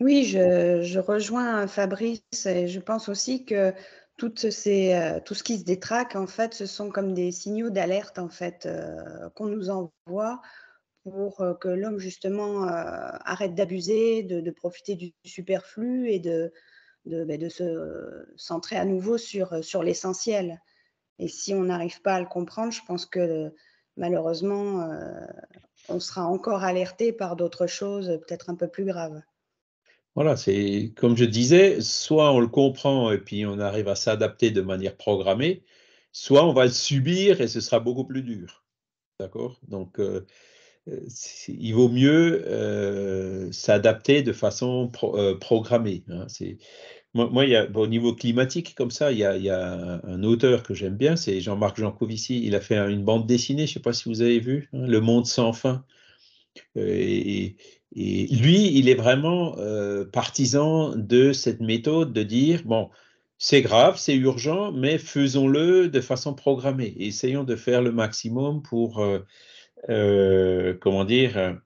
Oui, je, rejoins Fabrice et je pense aussi que toutes ces, euh, tout ce qui se détraque, en fait, ce sont comme des signaux d'alerte, en fait, euh, qu'on nous envoie pour euh, que l'homme, justement, arrête d'abuser, de, profiter du superflu et de, ben, se centrer à nouveau sur, l'essentiel. Et si on n'arrive pas à le comprendre, je pense que malheureusement, on sera encore alerté par d'autres choses peut-être un peu plus graves. Voilà, c'est comme je disais, soit on le comprend et puis on arrive à s'adapter de manière programmée, soit on va le subir et ce sera beaucoup plus dur. D'accord Donc, euh, il vaut mieux euh, s'adapter de façon euh, programmée. Hein. Moi, il au niveau climatique, comme ça, il y a, un, auteur que j'aime bien, c'est Jean-Marc Jancovici. Il a fait une bande dessinée, je ne sais pas si vous avez vu, hein, Le Monde sans fin. Et, lui, il est vraiment euh, partisan de cette méthode de dire, bon, c'est grave, c'est urgent, mais faisons-le de façon programmée. Essayons de faire le maximum pour, euh, euh, comment dire,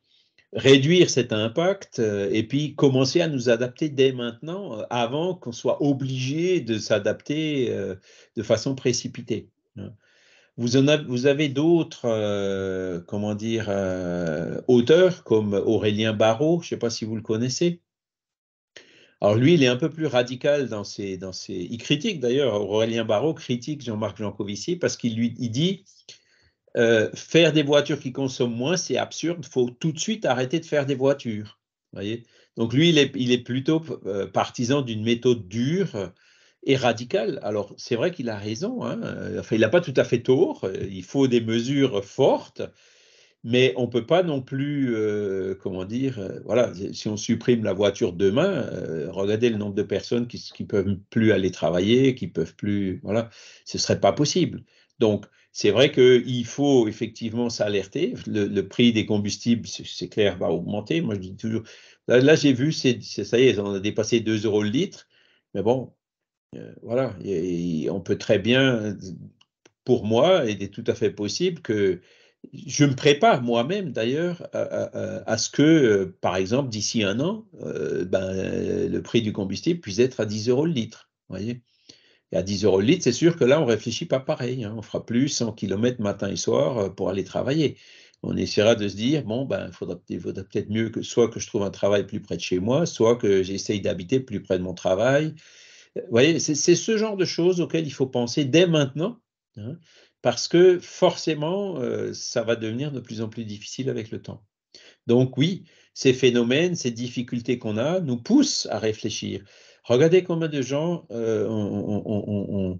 réduire cet impact et puis commencer à nous adapter dès maintenant, avant qu'on soit obligé de s'adapter de façon précipitée. Hein. Vous, avez, d'autres, euh, comment dire, euh, auteurs comme Aurélien Barraud, je ne sais pas si vous le connaissez. Alors lui, il est un peu plus radical dans ses... Dans il critique d'ailleurs, Aurélien Barraud critique Jean-Marc Jancovici parce qu'il lui dit, euh, faire des voitures qui consomment moins, c'est absurde, il faut tout de suite arrêter de faire des voitures. Donc lui, il est plutôt partisan d'une méthode dure radical. Alors, c'est vrai qu'il a raison, hein. enfin, il n'a pas tout à fait tort, il faut des mesures fortes, mais on ne peut pas non plus, euh, comment dire, euh, voilà, si on supprime la voiture demain, euh, regardez le nombre de personnes qui ne peuvent plus aller travailler, qui peuvent plus, voilà, ce ne serait pas possible. Donc, c'est vrai qu'il faut effectivement s'alerter. Le, prix des combustibles, c'est clair, va augmenter. Moi, je dis toujours, là, j'ai vu, ça y est, on a dépassé 2 euros le litre. Mais bon, euh, voilà, et, on peut très bien, pour moi, il est tout à fait possible que je me prépare moi-même d'ailleurs à, ce que, euh, par exemple, d'ici un an, euh, ben, le prix du combustible puisse être à 10 euros le litre. Voyez et à 10 euros le litre, c'est sûr que là, on ne réfléchit pas pareil. Hein. On fera plus 100 km matin et soir pour aller travailler. On essaiera de se dire, bon, ben, il faudra, faudra peut-être mieux que soit que je trouve un travail plus près de chez moi, soit que j'essaye d'habiter plus près de mon travail, c'est ce genre de choses auxquelles il faut penser dès maintenant, hein, parce que forcément, euh, ça va devenir de plus en plus difficile avec le temps. Donc oui, ces phénomènes, ces difficultés qu'on a, nous poussent à réfléchir. Regardez combien de gens euh, on,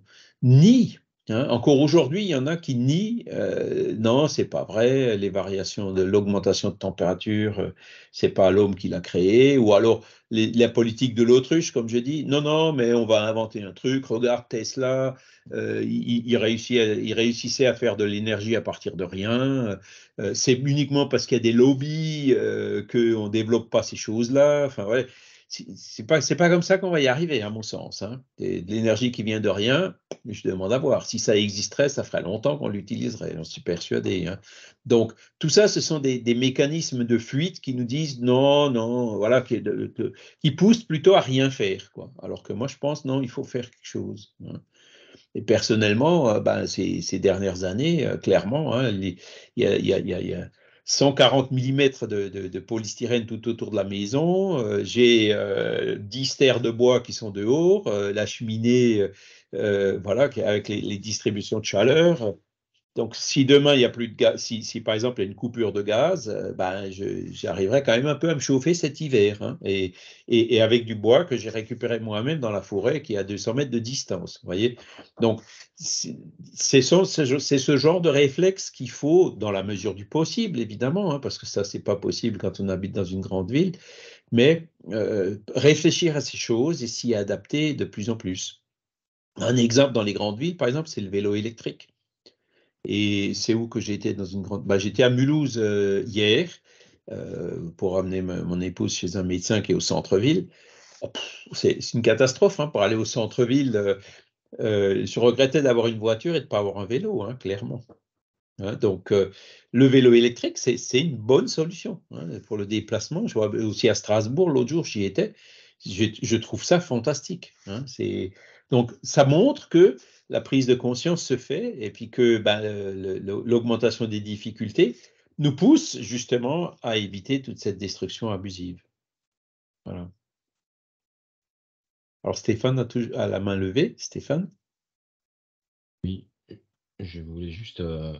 Hein, encore aujourd'hui, il y en a qui nient, euh, non, c'est pas vrai, les variations de l'augmentation de température, euh, c'est pas l'homme qui l'a créé, ou alors la politique de l'autruche, comme je dis, non, non, mais on va inventer un truc, regarde Tesla, euh, il, réussissait à faire de l'énergie à partir de rien, c'est uniquement parce qu'il y a des lobbies qu'on ne développe pas ces choses-là, enfin ouais, c'est pas pas comme ça qu'on va y arriver à mon sens. Hein. de l'énergie qui vient de rien, je demande à voir. Si ça existerait, ça ferait longtemps qu'on l'utiliserait. J'en suis persuadé. Hein. Donc tout ça, ce sont des, mécanismes de fuite qui nous disent non, non, voilà, qui, de, qui poussent plutôt à rien faire. Quoi. Alors que moi, je pense non, il faut faire quelque chose. Hein. Et personnellement, euh, ben, ces, dernières années, euh, clairement, hein, il y, a 140 mm de, polystyrène tout autour de la maison, euh, j'ai 10 euh, terres de bois qui sont dehors, euh, la cheminée voilà, avec les, distributions de chaleur, donc, si demain il y a plus de gaz, si, par exemple il y a une coupure de gaz, euh, ben j'arriverai quand même un peu à me chauffer cet hiver. Hein. et, avec du bois que j'ai récupéré moi-même dans la forêt qui est à 200 mètres de distance. vous voyez Donc, c'est ce genre de réflexe qu'il faut, dans la mesure du possible, évidemment, hein, parce que ça, c'est pas possible quand on habite dans une grande ville, mais euh, réfléchir à ces choses et s'y adapter de plus en plus. Un exemple dans les grandes villes, par exemple, c'est le vélo électrique. Et c'est où que j'étais dans une grande. Bah, j'étais à Mulhouse euh, hier euh, pour amener mon épouse chez un médecin qui est au centre-ville. Oh, c'est une catastrophe hein, pour aller au centre-ville. Euh, je regrettais d'avoir une voiture et de ne pas avoir un vélo, hein, clairement. Hein, donc, le vélo électrique, c'est une bonne solution pour le déplacement. Je vois aussi à Strasbourg, l'autre jour, j'y étais. Je, je, trouve ça fantastique. c'est donc, ça montre que la prise de conscience se fait et puis que ben, l'augmentation des difficultés nous pousse justement à éviter toute cette destruction abusive. Voilà. Alors Stéphane a, la main levée. Stéphane Oui, je voulais juste, euh,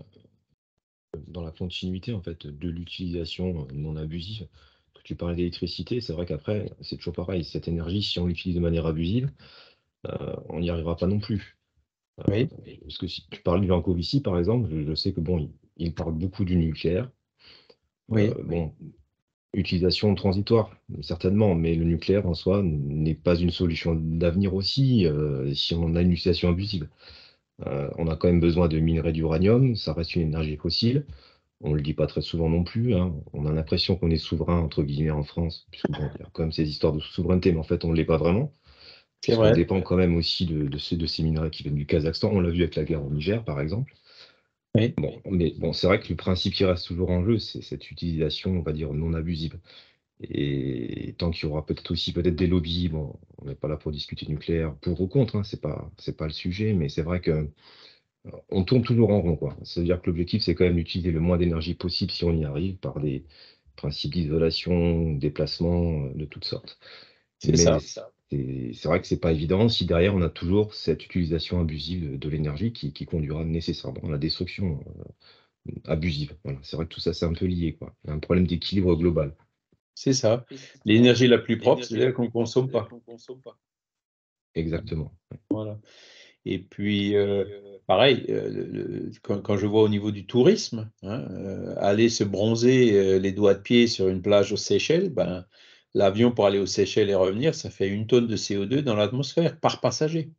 dans la continuité en fait de l'utilisation non abusive, que tu parlais d'électricité, c'est vrai qu'après, c'est toujours pareil, cette énergie, si on l'utilise de manière abusive, euh, on n'y arrivera pas non plus. Euh, parce que si tu parles de par exemple, je, sais que bon, il, parle beaucoup du nucléaire. Oui. Euh, bon, utilisation transitoire, certainement, mais le nucléaire en soi n'est pas une solution d'avenir aussi euh, si on a une utilisation abusive. on a quand même besoin de minerais d'uranium, ça reste une énergie fossile. On ne le dit pas très souvent non plus. Hein. On a l'impression qu'on est souverain, entre guillemets, en France, comme y a quand même ces histoires de souveraineté, mais en fait, on ne l'est pas vraiment. Ça dépend quand même aussi de, ces, minerais qui viennent du Kazakhstan. On l'a vu avec la guerre au Niger, par exemple. Bon, mais bon, c'est vrai que le principe qui reste toujours en jeu, c'est cette utilisation, on va dire, non abusive. Et tant qu'il y aura peut-être aussi peut-être des lobbies, bon, on n'est pas là pour discuter nucléaire, pour ou contre, hein, c'est pas pas le sujet, mais c'est vrai que euh, on tourne toujours en rond, quoi. C'est-à-dire que l'objectif, c'est quand même d'utiliser le moins d'énergie possible si on y arrive par des principes d'isolation, déplacement euh, de toutes sortes. C'est ça c'est vrai que c'est pas évident si derrière on a toujours cette utilisation abusive de, l'énergie qui, conduira nécessairement à la destruction euh, abusive. C'est vrai que tout ça c'est un peu lié, quoi. Il y a un problème d'équilibre global. C'est ça. L'énergie la plus propre, c'est dire qu'on ne consomme pas. Exactement. Voilà. Et puis, euh, pareil, euh, quand, je vois au niveau du tourisme, hein, aller se bronzer les doigts de pied sur une plage aux Seychelles, ben, l'avion pour aller aux Seychelles et revenir, ça fait une tonne de CO2 dans l'atmosphère par passager.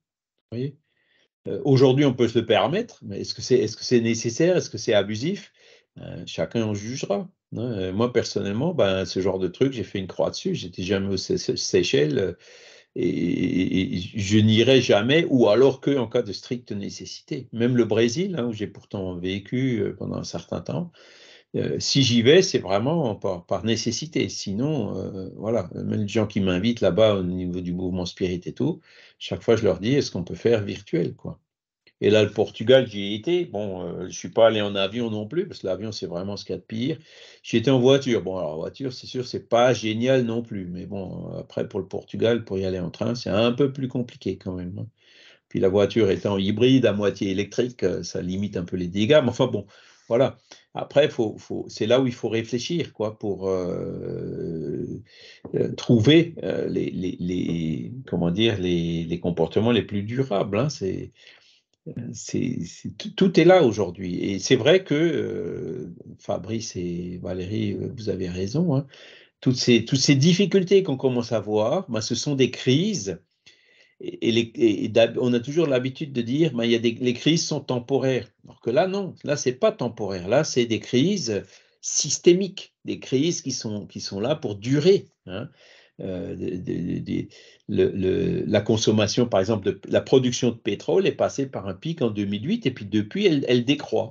Euh, aujourd'hui, on peut se le permettre, mais est-ce que c'est nécessaire Est-ce que c'est abusif euh, Chacun en jugera. Hein. Euh, moi, personnellement, ben, ce genre de truc, j'ai fait une croix dessus. J'étais jamais aux Seychelles et, je n'irai jamais, ou alors que en cas de stricte nécessité. Même le Brésil, hein, où j'ai pourtant vécu pendant un certain temps, euh, si j'y vais, c'est vraiment par, nécessité. Sinon, euh, voilà, même les gens qui m'invitent là-bas au niveau du mouvement spirit et tout, chaque fois je leur dis est-ce qu'on peut faire virtuel quoi Et là, le Portugal, j'y ai été. Bon, euh, je ne suis pas allé en avion non plus, parce que l'avion, c'est vraiment ce qu'il y a de pire. j'étais en voiture. Bon, alors, voiture, c'est sûr, c'est pas génial non plus. Mais bon, après, pour le Portugal, pour y aller en train, c'est un peu plus compliqué quand même. Hein. Puis la voiture étant hybride, à moitié électrique, ça limite un peu les dégâts. Mais enfin, bon, voilà. Après, faut, c'est là où il faut réfléchir quoi, pour euh, euh, trouver euh, les, les, les, comment dire, les, les, comportements les plus durables. Hein. tout est là aujourd'hui. Et c'est vrai que Fabrice et Valérie, vous avez raison. Hein. toutes, ces, toutes ces difficultés qu'on commence à voir, ben, ce sont des crises et, on a toujours l'habitude de dire ben, il y a des, les crises sont temporaires. Alors que là, non, là, c'est pas temporaire. Là, c'est des crises systémiques, des crises qui sont, qui sont là pour durer. Hein. Euh, la consommation, par exemple, la production de pétrole est passée par un pic en 2008 et puis depuis, elle décroît.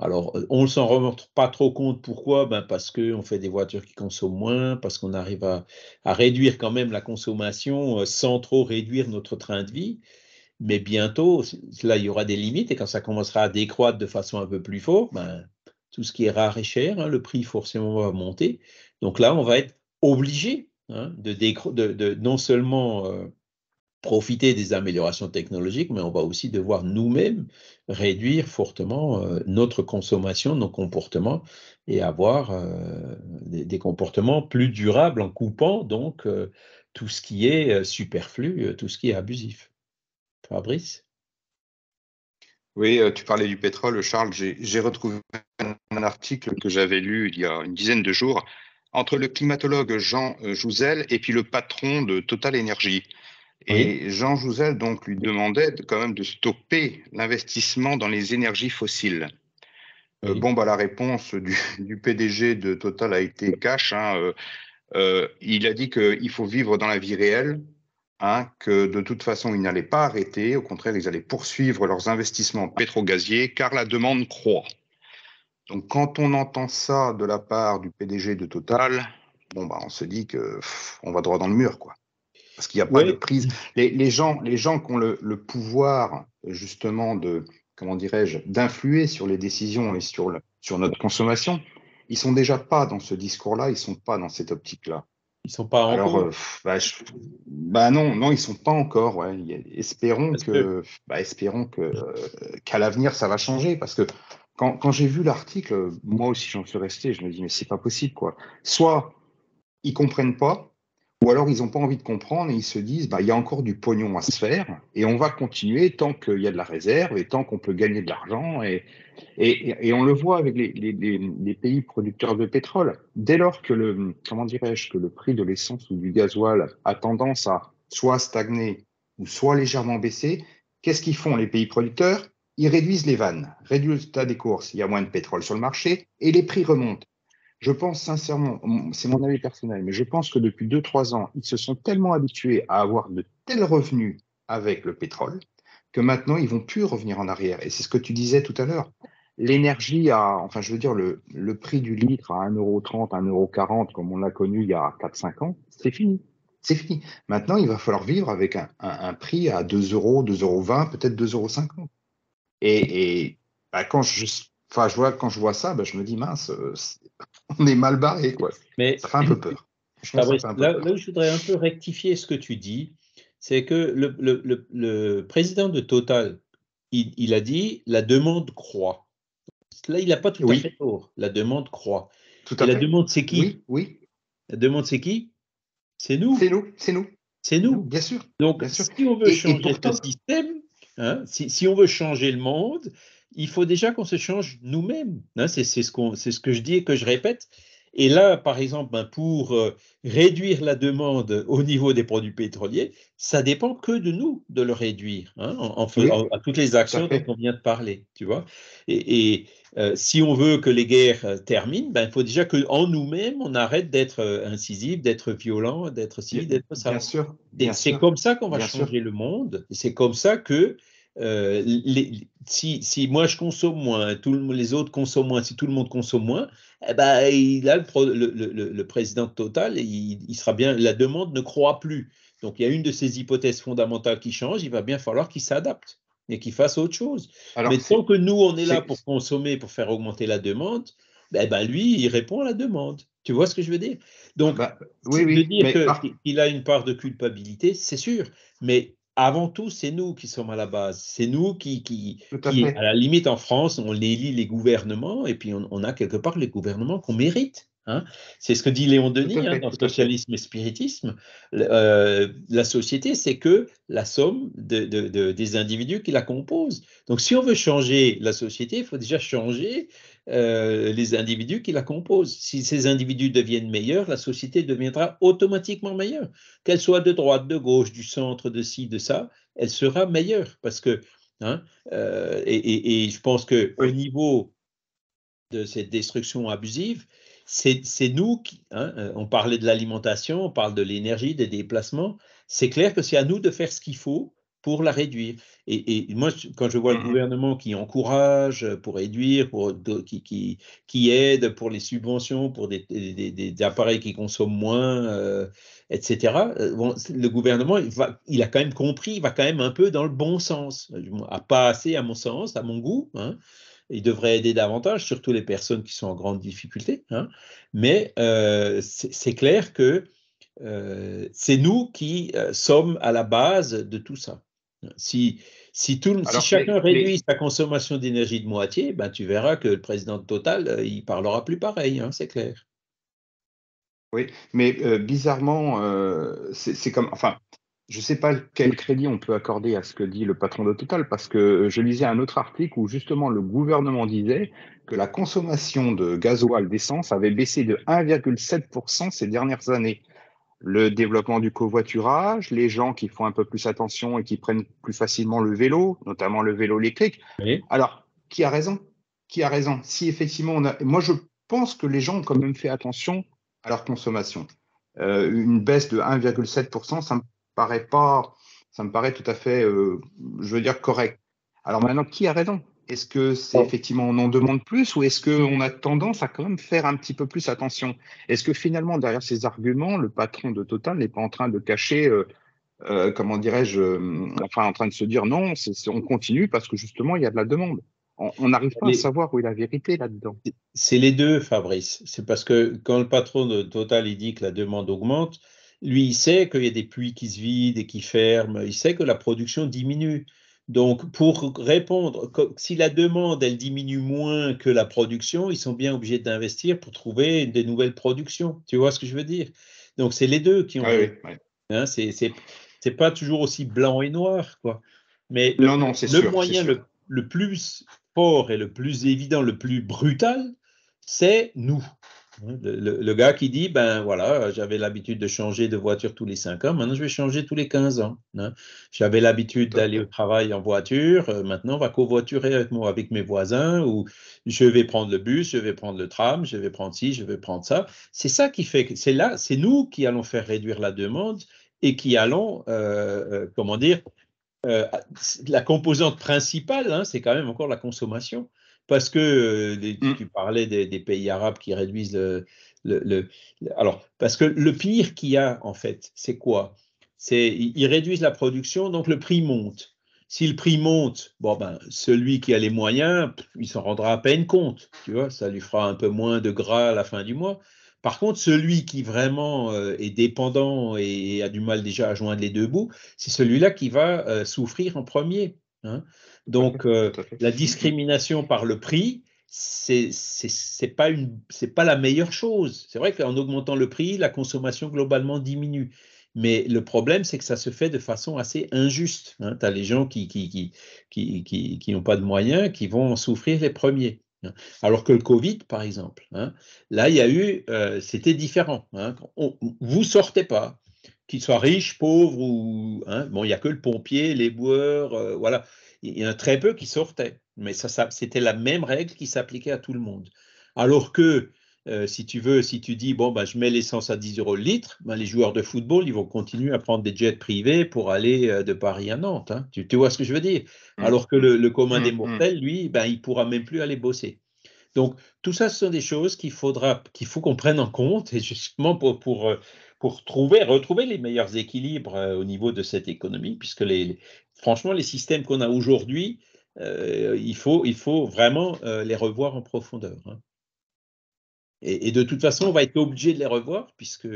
Alors, euh, on ne s'en rend pas trop compte. Pourquoi ben Parce qu'on fait des voitures qui consomment moins, parce qu'on arrive à, réduire quand même la consommation euh, sans trop réduire notre train de vie. Mais bientôt, là, il y aura des limites et quand ça commencera à décroître de façon un peu plus forte, ben, tout ce qui est rare et cher, hein, le prix forcément va monter. Donc là, on va être obligé hein, de, non seulement... Euh, profiter des améliorations technologiques, mais on va aussi devoir nous-mêmes réduire fortement euh, notre consommation, nos comportements et avoir euh, des, comportements plus durables en coupant donc euh, tout ce qui est superflu, tout ce qui est abusif. Fabrice Oui, tu parlais du pétrole, Charles. J'ai retrouvé un article que j'avais lu il y a une dizaine de jours entre le climatologue Jean Jouzel et puis le patron de Total Energy. Et Jean Jouzel donc lui demandait quand même de stopper l'investissement dans les énergies fossiles. Euh, bon, bah, la réponse du, PDG de Total a été cash. Hein, euh, euh, il a dit qu'il faut vivre dans la vie réelle, hein, que de toute façon, ils n'allaient pas arrêter. Au contraire, ils allaient poursuivre leurs investissements pétro-gaziers car la demande croît. Donc, quand on entend ça de la part du PDG de Total, bon, bah, on se dit qu'on va droit dans le mur, quoi. Parce qu'il n'y a pas de prise. Les, gens, les gens qui ont le, pouvoir, justement, de, comment dirais-je, d'influer sur les décisions et sur, le, sur notre consommation, ils sont déjà pas dans ce discours-là, ils sont pas dans cette optique-là. Ils sont pas encore. Ben euh, bah, bah, non, non, ils sont pas encore. Bah, espérons que, espérons euh, que qu'à l'avenir ça va changer, parce que quand, j'ai vu l'article, moi aussi j'en suis resté, je me dis mais c'est pas possible quoi. Soit ils comprennent pas, ou alors ils n'ont pas envie de comprendre et ils se disent, bah, il y a encore du pognon à se faire et on va continuer tant qu'il y a de la réserve et tant qu'on peut gagner de l'argent. Et, et, on le voit avec les, pays producteurs de pétrole. Dès lors que le, comment dirais-je, que le prix de l'essence ou du gasoil a tendance à soit stagner ou soit légèrement baisser, qu'est-ce qu'ils font les pays producteurs Ils réduisent les vannes. réduisent tas des courses, il y a moins de pétrole sur le marché et les prix remontent je pense sincèrement, c'est mon avis personnel, mais je pense que depuis 2-3 ans, ils se sont tellement habitués à avoir de tels revenus avec le pétrole que maintenant, ils vont plus revenir en arrière. Et c'est ce que tu disais tout à l'heure. L'énergie a, enfin, je veux dire, le, prix du litre à 1,30€, 1,40€, comme on l'a connu il y a 4-5 ans, c'est fini. C'est fini. Maintenant, il va falloir vivre avec un, prix à 2 euros, 2,20€, peut-être 2,50€. Et, et bah, quand je Enfin, quand je vois ça, ben, je me dis, mince, euh, on est mal barré, quoi. Mais... Ça fait un peu peur. là, où je voudrais un peu rectifier ce que tu dis, c'est que le, président de Total, il, a dit la demande croît. Là, il n'a pas tout à fait tort. La demande croît. La demande, c'est qui oui, La demande, c'est qui C'est nous. C'est nous, c'est nous. C'est nous. Bien sûr. Donc, si on veut changer le système, hein, si, si, on veut changer le monde, il faut déjà qu'on se change nous-mêmes. Hein, c'est ce, ce, que je dis et que je répète. Et là, par exemple, ben, pour euh, réduire la demande au niveau des produits pétroliers, ça dépend que de nous de le réduire, hein, en, faisant toutes les actions dont on vient de parler, tu vois. Et, euh, si on veut que les guerres euh, terminent, ben, il faut déjà qu'en nous-mêmes, on arrête d'être incisif, d'être violent, d'être civil d'être ça. Bien sûr. C'est comme ça qu'on va changer le monde. C'est comme ça que euh, si, moi je consomme moins, tout les autres consomment moins, si tout le monde consomme moins, eh ben, il a le, président total, il, il, sera bien, la demande ne croit plus. Donc il y a une de ces hypothèses fondamentales qui change, il va bien falloir qu'il s'adapte et qu'il fasse autre chose. Mais tant que nous, on est là pour consommer, pour faire augmenter la demande, ben, ben, lui, il répond à la demande. Tu vois ce que je veux dire Donc, ah bah, oui, dire qu'il a une part de culpabilité, c'est sûr, mais avant tout, c'est nous qui sommes à la base. C'est nous qui, à, la limite, en France, on élit les gouvernements et puis on, a quelque part les gouvernements qu'on mérite. Hein. c'est ce que dit Léon Denis hein, dans Socialisme et Spiritisme. Euh, la société, c'est que la somme de, des individus qui la composent. Donc, si on veut changer la société, il faut déjà changer euh, les individus qui la composent. Si ces individus deviennent meilleurs, la société deviendra automatiquement meilleure. Qu'elle soit de droite, de gauche, du centre, de ci, de ça, elle sera meilleure. Parce que, hein, euh, et, je pense qu'au niveau de cette destruction abusive, c'est nous qui, hein, euh, on parlait de l'alimentation, on parle de l'énergie, des déplacements, c'est clair que c'est à nous de faire ce qu'il faut pour la réduire. Et, moi, quand je vois le mmh gouvernement qui encourage euh, pour réduire, pour, qui, qui, qui aide pour les subventions, pour des, appareils qui consomment moins, euh, etc., euh, le gouvernement, il, va, il, a quand même compris, il va quand même un peu dans le bon sens. À pas assez, à mon sens, à mon goût. Hein. Il devrait aider davantage, surtout les personnes qui sont en grande difficulté. Hein. Mais c'est clair que c'est nous qui sommes à la base de tout ça. Si, si, chacun réduit sa consommation d'énergie de moitié, ben, tu verras que le président de Total, euh, il parlera plus pareil, hein, c'est clair. Oui, mais euh, bizarrement, euh, c'est comme. Enfin, je ne sais pas quel crédit on peut accorder à ce que dit le patron de Total, parce que je lisais un autre article où justement le gouvernement disait que la consommation de gasoil, d'essence, avait baissé de 1,7% ces dernières années le développement du covoiturage, les gens qui font un peu plus attention et qui prennent plus facilement le vélo, notamment le vélo électrique. Alors, qui a raison Qui a raison Si effectivement, on moi je pense que les gens ont quand même fait attention à leur consommation. Euh, une baisse de 1,7%, ça me paraît pas, ça me paraît tout à fait, euh, je veux dire, correct. Alors maintenant, qui a raison est-ce que c'est effectivement on en demande plus ou est-ce qu'on mmh. a tendance à quand même faire un petit peu plus attention Est-ce que finalement derrière ces arguments, le patron de Total n'est pas en train de cacher, euh, euh, comment dirais-je, euh, enfin en train de se dire non, c'est on continue parce que justement il y a de la demande on n'arrive pas à savoir où est la vérité là-dedans. C'est les deux, Fabrice. C'est parce que quand le patron de Total il dit que la demande augmente, lui, il sait qu'il y a des puits qui se vident et qui ferment. Il sait que la production diminue. Donc, pour répondre, si la demande, elle diminue moins que la production, ils sont bien obligés d'investir pour trouver des nouvelles productions. Tu vois ce que je veux dire Donc, c'est les deux qui ont... Ah oui, oui. Hein, c'est pas toujours aussi blanc et noir, quoi. Mais non, le, le moyen le plus fort et le plus évident, le plus brutal, c'est nous. Hein, le, gars qui dit, ben voilà, j'avais l'habitude de changer de voiture tous les 5 ans, maintenant je vais changer tous les 15 ans. Hein. J'avais l'habitude d'aller au travail en voiture, euh, maintenant on va covoiturer avec moi, avec mes voisins, ou je vais prendre le bus, je vais prendre le tram, je vais prendre ci, je vais prendre ça. C'est ça qui fait c'est là, c'est nous qui allons faire réduire la demande et qui allons, euh, euh, comment dire, la composante principale, hein, c'est quand même encore la consommation parce que mmh. tu parlais des, pays arabes qui réduisent le, Alors, parce que le pire qu'il y a, en fait, c'est quoi C'est ils réduisent la production, donc le prix monte. Si le prix monte, bon ben, celui qui a les moyens, il s'en rendra à peine compte, tu vois, ça lui fera un peu moins de gras à la fin du mois. Par contre, celui qui vraiment est dépendant et a du mal déjà à joindre les deux bouts, c'est celui-là qui va souffrir en premier. Hein. Donc euh, la discrimination par le prix, c'est pas une c'est pas la meilleure chose. C'est vrai qu'en augmentant le prix, la consommation globalement diminue. Mais le problème, c'est que ça se fait de façon assez injuste. Hein. Tu as les gens qui qui n'ont qui, qui, qui, pas de moyens, qui vont en souffrir les premiers. Hein. Alors que le Covid, par exemple, hein, là, il y a eu, euh, c'était différent. Hein. vous sortez pas, qu'ils soient riches, pauvres ou hein, bon, il n'y a que le pompier, les boueurs, euh, voilà, il y en a très peu qui sortaient, mais ça, c'était la même règle qui s'appliquait à tout le monde. Alors que euh, si tu veux, si tu dis, bon, ben, je mets l'essence à 10 euros le litre, ben, les joueurs de football, ils vont continuer à prendre des jets privés pour aller euh, de Paris à Nantes. Hein. Tu, vois ce que je veux dire mmh. Alors que le, commun mmh, des mmh. mortels, lui, ben, il pourra même plus aller bosser. Donc, tout ça, ce sont des choses qu'il faudra, qu'il faut qu'on prenne en compte, et justement pour, pour trouver, retrouver les meilleurs équilibres euh, au niveau de cette économie, puisque les, franchement, les systèmes qu'on a aujourd'hui, euh, il, faut, il faut vraiment euh, les revoir en profondeur. Hein. Et, de toute façon, on va être obligé de les revoir, puisque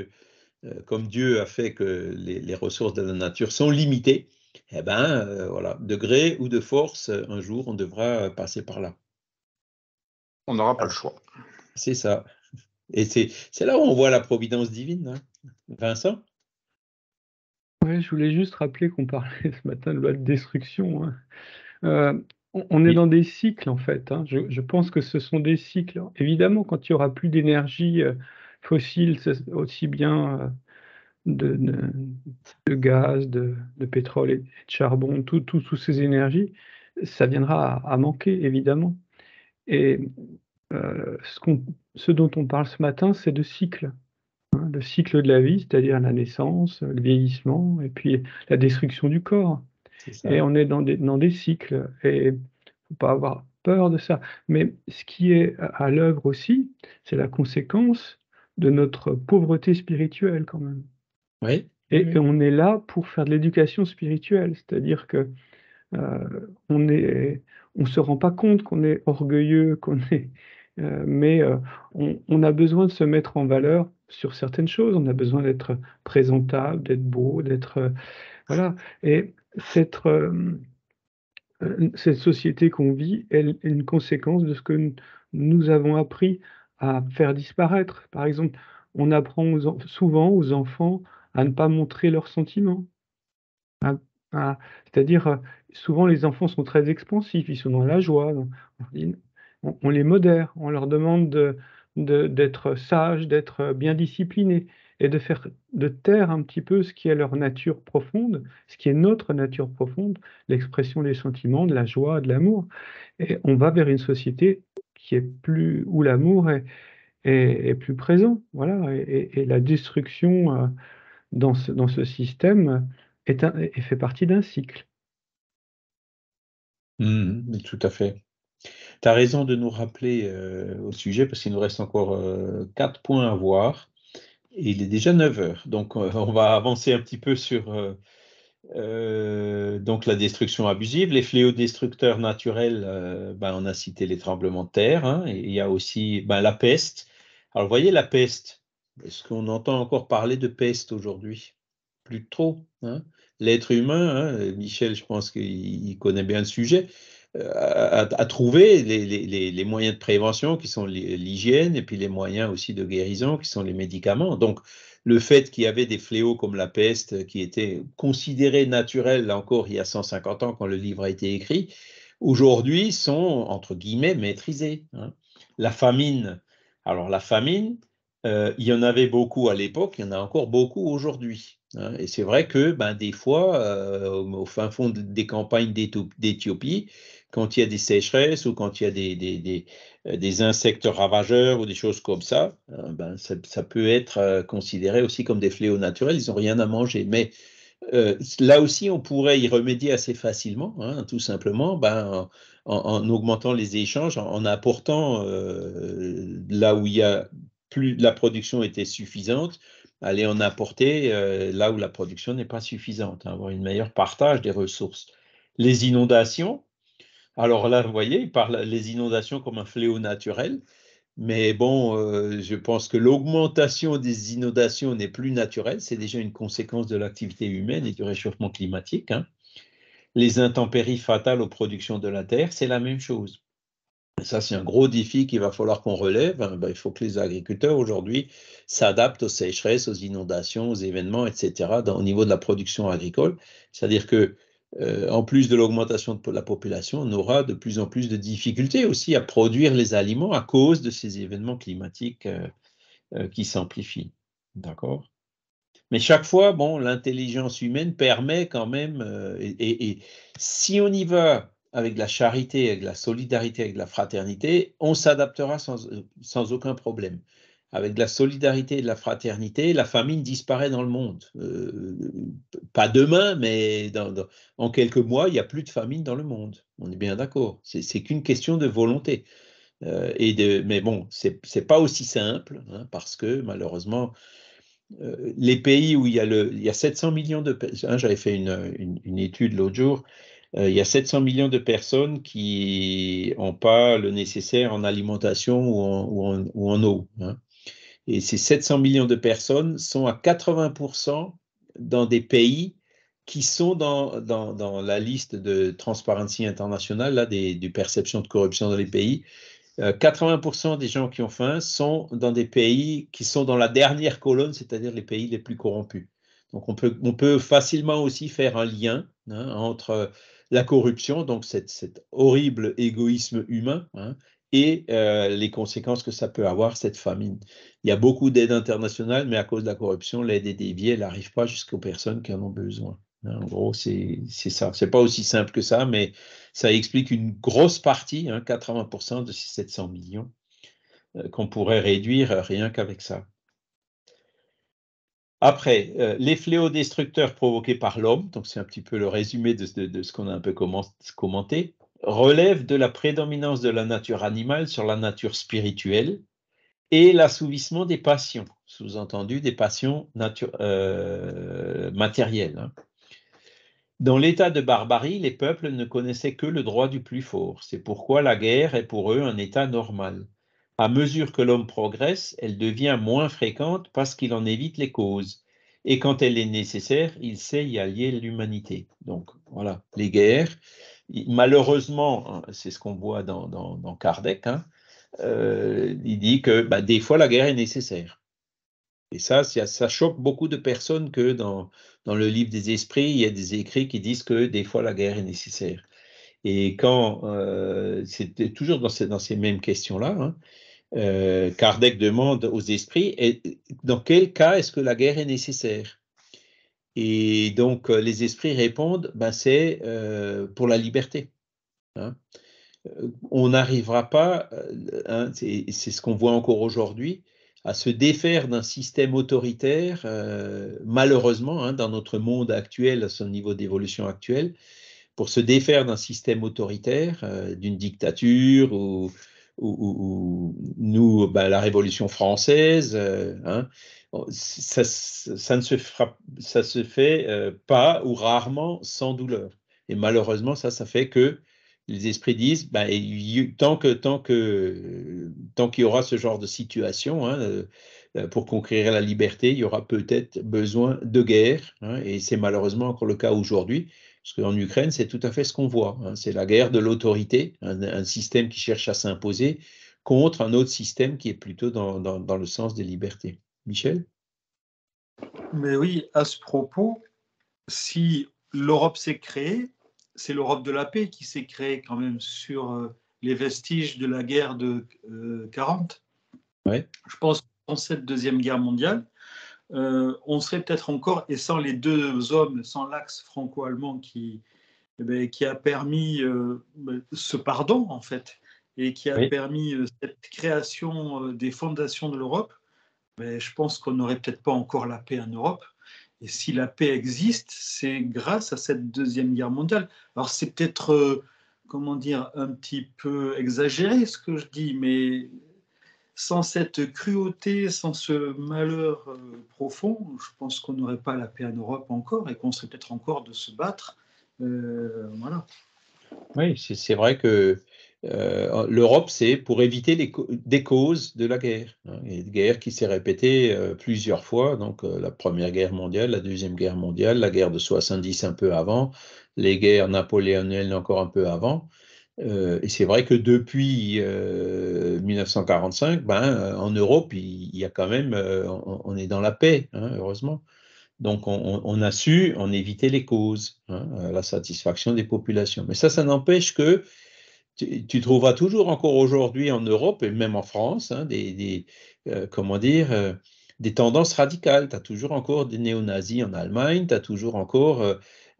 comme Dieu a fait que les, ressources de la nature sont limitées, eh ben, voilà, de gré ou de force, un jour, on devra passer par là. On n'aura pas le choix. C'est ça. Et c'est là où on voit la providence divine. Hein. Vincent Oui, je voulais juste rappeler qu'on parlait ce matin de loi de destruction. Hein. Euh, on, est dans des cycles, en fait. Hein. Je, pense que ce sont des cycles. Évidemment, quand il n'y aura plus d'énergie euh, fossile, aussi bien euh, de, gaz, de, pétrole et de charbon, toutes tout, ces énergies, ça viendra à, à manquer, évidemment. Et euh, ce, ce, dont on parle ce matin, c'est de cycle. Hein, le cycle de la vie, c'est-à-dire la naissance, le vieillissement, et puis la destruction du corps. Et on est dans des, dans des cycles. Et faut pas avoir peur de ça. Mais ce qui est à l'œuvre aussi, c'est la conséquence de notre pauvreté spirituelle quand même. Et, on est là pour faire de l'éducation spirituelle, c'est-à-dire que euh, on est, on se rend pas compte qu'on est orgueilleux, qu'on est, euh, mais euh, on, a besoin de se mettre en valeur sur certaines choses. On a besoin d'être présentable, d'être beau, d'être euh, voilà. Et cette, société qu'on vit est une conséquence de ce que nous, avons appris à faire disparaître. Par exemple, on apprend souvent aux enfants à ne pas montrer leurs sentiments. C'est-à-dire, souvent les enfants sont très expansifs, ils sont dans la joie on, les modère, on leur demande d'être sages, d'être bien disciplinés et de faire de taire un petit peu ce qui est leur nature profonde, ce qui est notre nature profonde, l'expression des sentiments, de la joie, de l'amour. Et on va vers une société qui est plus où l'amour est, plus présent, voilà. Et, la destruction euh, dans ce, système est, fait partie d'un cycle. Mmh, tout à fait. Tu as raison de nous rappeler euh, au sujet parce qu'il nous reste encore euh, quatre points à voir. Et il est déjà 9 heures. Donc, euh, on va avancer un petit peu sur donc la destruction abusive. Les fléaux destructeurs naturels, ben, on a cité les tremblements de terre. Hein, et il y a aussi ben, la peste. Alors, vous voyez, la peste, est-ce qu'on entend encore parler de peste aujourd'hui Plus de trop. Hein. L'être humain, hein, Michel, je pense qu'il connaît bien le sujet. Euh, à, trouver les, moyens de prévention qui sont l'hygiène et puis les moyens aussi de guérison qui sont les médicaments. Donc, le fait qu'il y avait des fléaux comme la peste qui étaient considérés naturels, là encore, il y a 150 ans quand le livre a été écrit, aujourd'hui sont, entre guillemets, maîtrisés. Hein. La famine, alors la famine, euh, il y en avait beaucoup à l'époque, il y en a encore beaucoup aujourd'hui. Hein. Et c'est vrai que ben, des fois, euh, au fin fond des campagnes d'Éthiopie, quand il y a des sécheresses ou quand il y a des, des, euh, insectes ravageurs ou des choses comme ça, hein, ben, ça, peut être euh, considéré aussi comme des fléaux naturels, ils n'ont rien à manger. Mais euh, là aussi, on pourrait y remédier assez facilement, hein, tout simplement, ben, en, augmentant les échanges, en, apportant là où il y a plus la production était suffisante, aller en apporter là où la production n'est pas suffisante, hein, avoir une meilleure partage des ressources. Les inondations, alors là, vous voyez, il parle les inondations comme un fléau naturel. Mais bon, euh, je pense que l'augmentation des inondations n'est plus naturelle, c'est déjà une conséquence de l'activité humaine et du réchauffement climatique. Hein. Les intempéries fatales aux productions de la terre, c'est la même chose. Ça, c'est un gros défi qu'il va falloir qu'on relève. Hein. Ben, il faut que les agriculteurs aujourd'hui s'adaptent aux sécheresses, aux inondations, aux événements, etc., au niveau de la production agricole. C'est-à-dire que euh, en plus de l'augmentation de la population, on aura de plus en plus de difficultés aussi à produire les aliments à cause de ces événements climatiques euh, euh, qui s'amplifient. D'accord Mais chaque fois, bon, l'intelligence humaine permet quand même, et, si on y va avec la charité, avec la solidarité, avec la fraternité, on s'adaptera sans aucun problème avec de la solidarité et de la fraternité, la famine disparaît dans le monde. Euh, pas demain, mais en quelques mois, il n'y a plus de famine dans le monde. On est bien d'accord. C'est qu'une question de volonté. Euh, et de, mais bon, ce n'est pas aussi simple, hein, parce que malheureusement, euh, les pays où il y a, le, il y 700 millions de personnes, hein, j'avais fait une, étude l'autre jour, il y a 700 millions de personnes qui n'ont pas le nécessaire en alimentation ou en, eau. Hein. Et ces 700 millions de personnes sont à 80% dans des pays qui sont dans, dans, dans la liste de Transparency International, là, des, perceptions de corruption dans les pays. 80% euh, des gens qui ont faim sont dans des pays qui sont dans la dernière colonne, c'est-à-dire les pays les plus corrompus. Donc on peut, on peut facilement aussi faire un lien hein, entre la corruption, donc cet, horrible égoïsme humain, hein, et euh, les conséquences que ça peut avoir, cette famine. Il y a beaucoup d'aide internationale, mais à cause de la corruption, l'aide est déviée, elle n'arrive pas jusqu'aux personnes qui en ont besoin. Hein. en gros, c'est ça. C'est pas aussi simple que ça, mais ça explique une grosse partie, 80% hein, de ces 700 millions, euh, qu'on pourrait réduire euh, rien qu'avec ça. Après, les fléaux destructeurs provoqués par l'homme, donc c'est un petit peu le résumé de, de ce qu'on a un peu commenté relève de la prédominance de la nature animale sur la nature spirituelle et l'assouvissement des passions, sous-entendu des passions euh, matérielles. Hein. Dans l'état de barbarie, les peuples ne connaissaient que le droit du plus fort. C'est pourquoi la guerre est pour eux un état normal. À mesure que l'homme progresse, elle devient moins fréquente parce qu'il en évite les causes. Et quand elle est nécessaire, il sait y allier l'humanité. Donc voilà, les guerres, malheureusement, hein, c'est ce qu'on voit dans, Kardec, hein, euh, il dit que bah, des fois la guerre est nécessaire. Et ça, ça choque beaucoup de personnes que dans, dans le livre des esprits, il y a des écrits qui disent que des fois la guerre est nécessaire. Et quand c'est euh, c'était toujours dans ces, dans ces mêmes questions-là, hein, euh, Kardec demande aux esprits dans quel cas est-ce que la guerre est nécessaire et donc, euh, les esprits répondent, ben c'est euh, pour la liberté. Hein. Euh, on n'arrivera pas, hein, c'est ce qu'on voit encore aujourd'hui, à se défaire d'un système autoritaire, malheureusement, hein, dans notre monde actuel, à son niveau d'évolution actuel, pour se défaire d'un système autoritaire, d'une dictature ou, nous, ben, la Révolution française, Oh, ça, ça, ne se ça se fait euh, pas ou rarement sans douleur. Et malheureusement, ça, ça fait que les esprits disent, ben, tant que tant que tant qu'il y aura ce genre de situation, hein, euh, pour conquérir la liberté, il y aura peut-être besoin de guerre. Hein, et c'est malheureusement encore le cas aujourd'hui, parce qu'en Ukraine, c'est tout à fait ce qu'on voit. Hein. c'est la guerre de l'autorité, un, système qui cherche à s'imposer contre un autre système qui est plutôt dans le sens des libertés. Michel Mais oui, à ce propos, si l'Europe s'est créée, c'est l'Europe de la paix qui s'est créée quand même sur euh, les vestiges de la guerre de 40. Euh, Je pense en cette Deuxième Guerre mondiale, euh, on serait peut-être encore, et sans les deux hommes, sans l'axe franco-allemand qui, eh ben, qui a permis ben, ce pardon, en fait, et qui a permis cette création des fondations de l'Europe, mais ben, je pense qu'on n'aurait peut-être pas encore la paix en Europe. Et si la paix existe, c'est grâce à cette Deuxième Guerre mondiale. Alors c'est peut-être, euh, comment dire, un petit peu exagéré ce que je dis, mais sans cette cruauté, sans ce malheur euh, profond, je pense qu'on n'aurait pas la paix en Europe encore et qu'on serait peut-être encore de se battre. Euh, voilà. Oui, c'est vrai que euh, l'Europe, c'est pour éviter des causes de la guerre. Hein. une guerre qui s'est répétée euh, plusieurs fois, donc euh, la Première Guerre mondiale, la Deuxième Guerre mondiale, la guerre de 70 un peu avant, les guerres napoléoniennes encore un peu avant. et c'est vrai que depuis 1945, ben, en Europe, il, y a quand même, on, est dans la paix, hein, heureusement. Donc, on, a su en éviter les causes, hein, la satisfaction des populations. Mais ça, ça n'empêche que tu, trouveras toujours encore aujourd'hui en Europe et même en France hein, des, euh, comment dire euh, des tendances radicales. Tu as toujours encore des néo-nazis en Allemagne, tu as toujours encore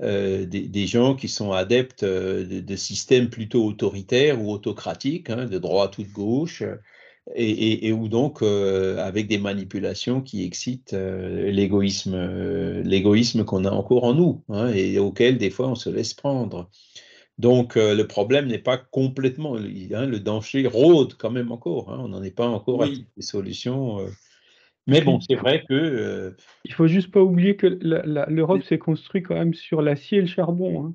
euh, des, gens qui sont adeptes de, systèmes plutôt autoritaires ou autocratiques, hein, de droite ou de gauche, et, et, donc avec des manipulations qui excitent l'égoïsme, l'égoïsme qu'on a encore en nous hein, et auquel des fois on se laisse prendre. Donc euh, le problème n'est pas complètement, le hein, danger rôde quand même encore, hein. on n'en est pas encore à des solutions. Euh. Mais bon, c'est vrai que... Il euh, Il faut juste pas oublier que l'Europe s'est construite quand même sur l'acier et le charbon. Hein.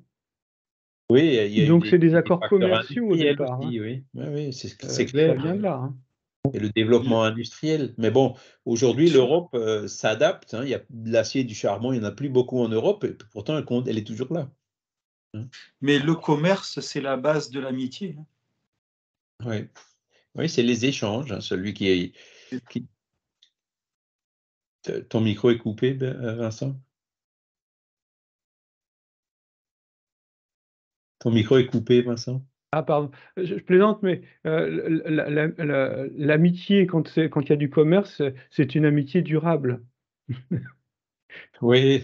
Oui, y a donc c'est des, accords commerciaux oui, oui, c'est clair. Et le développement industriel. Mais bon, aujourd'hui, l'Europe s'adapte. Il y a l'acier et du charbon, il n'y en a plus beaucoup en Europe, et pourtant, compte, elle est toujours là. Mais le commerce, c'est la base de l'amitié. Oui, hein. oui c'est les échanges. Hein. Celui qui est. Ton micro est coupé, ben, euh, Vincent Ton micro est coupé, Vincent ah, pardon, je, plaisante, mais euh, l'amitié, quand il y a du commerce, c'est une amitié durable. Oui,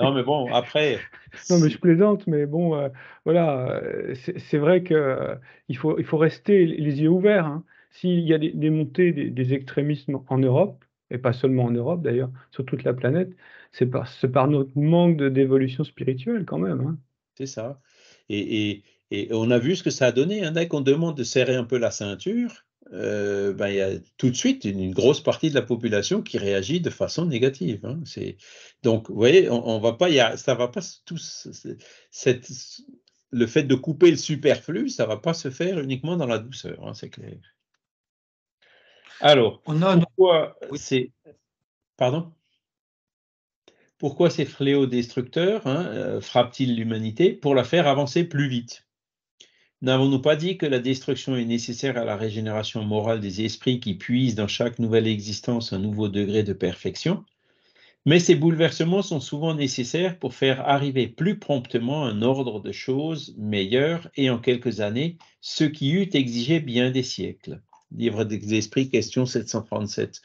non, mais bon, après. non, mais je plaisante, mais bon, euh, voilà, euh, c'est vrai qu'il euh, faut, il faut rester les yeux ouverts. Hein. S'il y a des, montées des, extrémismes en Europe, et pas seulement en Europe d'ailleurs, sur toute la planète, c'est par, notre manque d'évolution spirituelle quand même. Hein. C'est ça. Et, on a vu ce que ça a donné. Hein, dès qu'on demande de serrer un peu la ceinture, euh, ben, il y a tout de suite une, grosse partie de la population qui réagit de façon négative. Hein. donc, vous voyez, on, va pas, va pas le fait de couper le superflu, ça ne va pas se faire uniquement dans la douceur, hein, c'est clair. Alors, on a pourquoi pardon, pourquoi ces fléaux destructeurs hein, euh, frappent-ils l'humanité pour la faire avancer plus vite N'avons-nous pas dit que la destruction est nécessaire à la régénération morale des esprits qui puissent dans chaque nouvelle existence un nouveau degré de perfection Mais ces bouleversements sont souvent nécessaires pour faire arriver plus promptement un ordre de choses meilleur et en quelques années, ce qui eût exigé bien des siècles. Livre des esprits, question 737.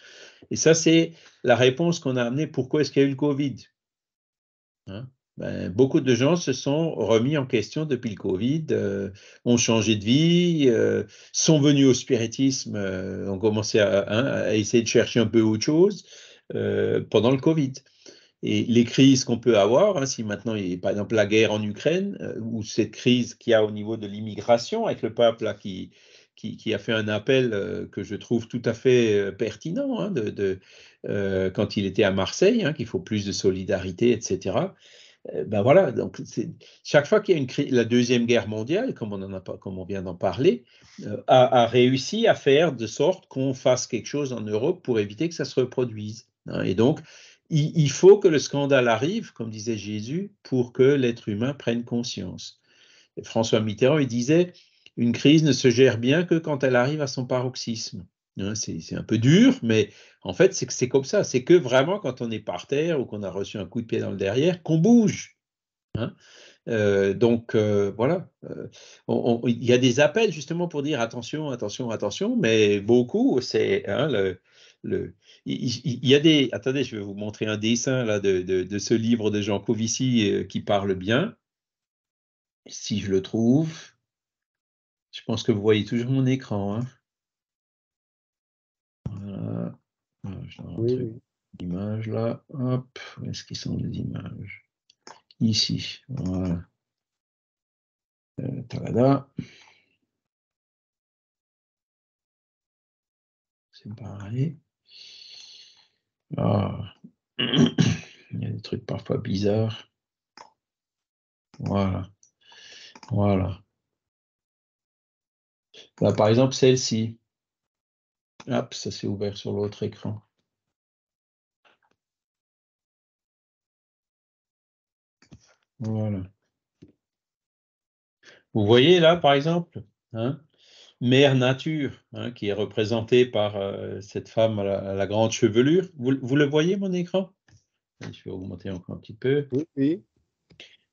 Et ça, c'est la réponse qu'on a amenée. Pourquoi est-ce qu'il y a eu le Covid hein? Ben, beaucoup de gens se sont remis en question depuis le Covid, euh, ont changé de vie, euh, sont venus au spiritisme, euh, ont commencé à, essayer de chercher un peu autre chose pendant le Covid. Et les crises qu'on peut avoir, hein, si maintenant, il y a, par exemple, la guerre en Ukraine, ou cette crise qu'il y a au niveau de l'immigration, avec le peuple qui, qui, a fait un appel que je trouve tout à fait pertinent, hein, de quand il était à Marseille, hein, qu'il faut plus de solidarité, etc. Euh, ben voilà, donc chaque fois qu'il y a une la deuxième guerre mondiale, comme on en a comme on vient d'en parler, euh, a, réussi à faire de sorte qu'on fasse quelque chose en Europe pour éviter que ça se reproduise. Hein. Et donc, il, faut que le scandale arrive, comme disait Jésus, pour que l'être humain prenne conscience. François Mitterrand, il disait, une crise ne se gère bien que quand elle arrive à son paroxysme. Hein, c'est un peu dur, mais en fait, c'est comme ça. C'est que vraiment, quand on est par terre ou qu'on a reçu un coup de pied dans le derrière, qu'on bouge. Hein. Euh, donc euh, voilà, euh, il y a des appels justement pour dire attention, attention, attention, mais beaucoup, c'est hein, il, y a des. Attendez, je vais vous montrer un dessin là, de, ce livre de Jean Covici qui parle bien. Si je le trouve, je pense que vous voyez toujours mon écran. images. là, hop, où est-ce qu'ils sont les images Ici, voilà. Euh, talada. C'est pareil. Ah. Il y a des trucs parfois bizarres. Voilà. Voilà. Là, par exemple, celle-ci. Hop, ça s'est ouvert sur l'autre écran. Voilà. Vous voyez là, par exemple, hein, Mère Nature, hein, qui est représentée par euh, cette femme à la, grande chevelure. Vous, le voyez, mon écran Je vais augmenter encore un petit peu. Oui, oui.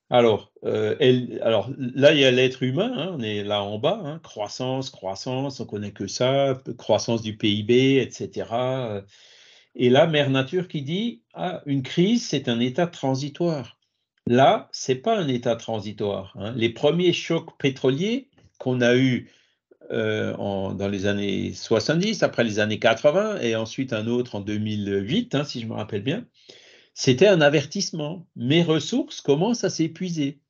Alors, euh, elle, alors là, il y a l'être humain, hein, on est là en bas, croissance, croissance, on ne connaît que ça, croissance du PIB, etc. Et là, Mère Nature qui dit, ah, une crise, c'est un état transitoire. Là, ce n'est pas un état transitoire. Hein. Les premiers chocs pétroliers qu'on a eus euh, dans les années 70, après les années 80, et ensuite un autre en 2008, hein, si je me rappelle bien, c'était un avertissement. Mes ressources commencent à s'épuiser.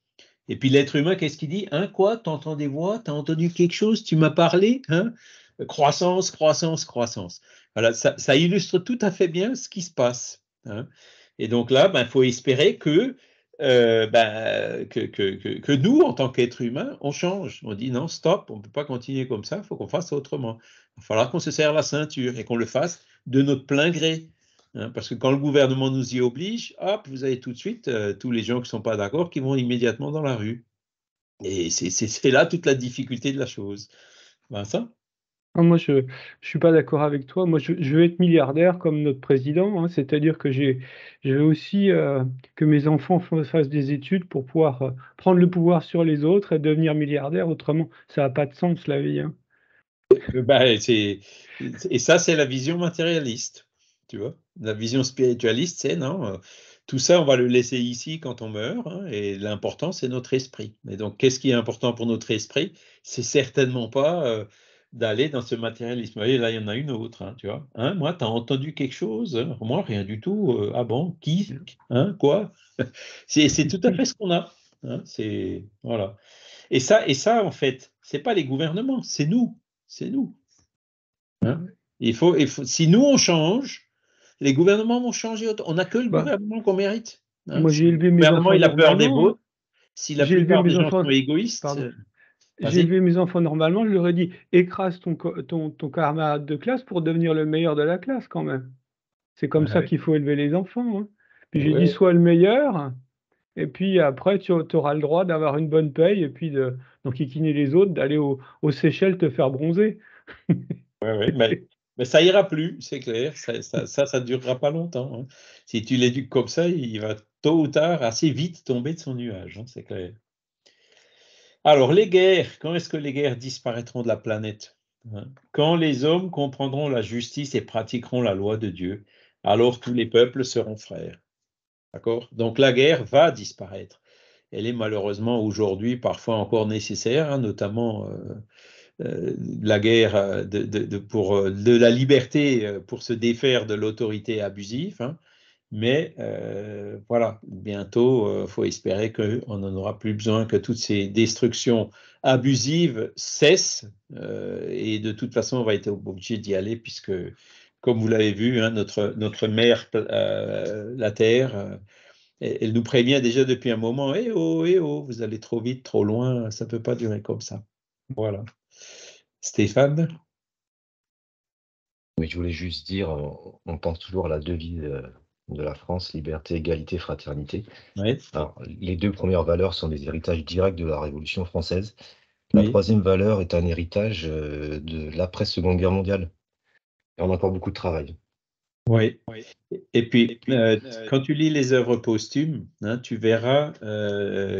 Et puis l'être humain, qu'est-ce qu'il dit Hein, quoi T'entends des voix T'as entendu quelque chose Tu m'as parlé hein? Croissance, croissance, croissance. Voilà, ça, illustre tout à fait bien ce qui se passe. Et donc là, il ben, faut espérer que euh, ben, que, nous, en tant qu'êtres humains, on change. On dit non, stop, on ne peut pas continuer comme ça, il faut qu'on fasse autrement. Il falloir qu'on se serre la ceinture et qu'on le fasse de notre plein gré. Hein, parce que quand le gouvernement nous y oblige, hop, vous avez tout de suite euh, tous les gens qui ne sont pas d'accord qui vont immédiatement dans la rue. Et c'est là toute la difficulté de la chose. Vincent ah, moi, je ne suis pas d'accord avec toi. Moi, je, veux être milliardaire comme notre président, hein. c'est-à-dire que j'ai, je veux aussi euh, que mes enfants fassent des études pour pouvoir euh, prendre le pouvoir sur les autres et devenir milliardaire. Autrement, ça n'a pas de sens, la vie. Hein. Euh, bah, et ça, c'est la vision matérialiste, tu vois. La vision spiritualiste, c'est non, tout ça, on va le laisser ici quand on meurt, hein, et l'important, c'est notre esprit. Et donc, qu'est-ce qui est important pour notre esprit C'est certainement pas d'aller dans ce matérialisme. Et là, il y en a une autre, hein, tu vois. Hein, moi, tu as entendu quelque chose Moi, rien du tout. Euh, ah bon Qui hein, Quoi C'est tout à fait ce qu'on a. c'est voilà. Et ça, et ça, en fait, c'est pas les gouvernements, c'est nous, c'est nous. il, faut, il si nous on change, les gouvernements vont changer. On n'a que le bah. gouvernement qu'on mérite. Moi, j'ai élevé mes enfants. il a peur des vôtres. Si la plupart des gens sont égoïstes. J'ai vu mes enfants normalement, je leur ai dit écrase ton, ton, camarade de classe pour devenir le meilleur de la classe quand même. C'est comme bah ça qu'il faut élever les enfants. Hein. Puis j'ai dit sois le meilleur, et puis après tu auras le droit d'avoir une bonne paye et puis de équiner les autres, d'aller aux au Seychelles te faire bronzer. oui, mais, ça ira plus, c'est clair. Ça, ça, durera pas longtemps. Hein. Si tu l'éduques comme ça, il va tôt ou tard assez vite tomber de son nuage, hein, c'est clair. Alors, les guerres, quand est-ce que les guerres disparaîtront de la planète hein? Quand les hommes comprendront la justice et pratiqueront la loi de Dieu, alors tous les peuples seront frères. D'accord Donc la guerre va disparaître. Elle est malheureusement aujourd'hui parfois encore nécessaire, hein, notamment euh, euh, la guerre euh, de, pour, de la liberté pour se défaire de l'autorité abusive. Hein. Mais euh, voilà, bientôt, euh, faut espérer qu'on n'en aura plus besoin, que toutes ces destructions abusives cessent. Euh, et de toute façon, on va être obligé d'y aller, puisque, comme vous l'avez vu, hein, notre, notre mère, la Terre, elle nous prévient déjà depuis un moment, eh oh, eh oh, vous allez trop vite, trop loin, ça ne peut pas durer comme ça. Voilà. Stéphane mais je voulais juste dire, on pense toujours à la devise de la France, liberté, égalité, fraternité. Alors, les deux premières valeurs sont des héritages directs de la Révolution française. La troisième valeur est un héritage euh, de l'après-seconde guerre mondiale. Et on a encore beaucoup de travail. Oui. Et puis, euh, euh, quand tu lis les œuvres posthumes, hein, tu verras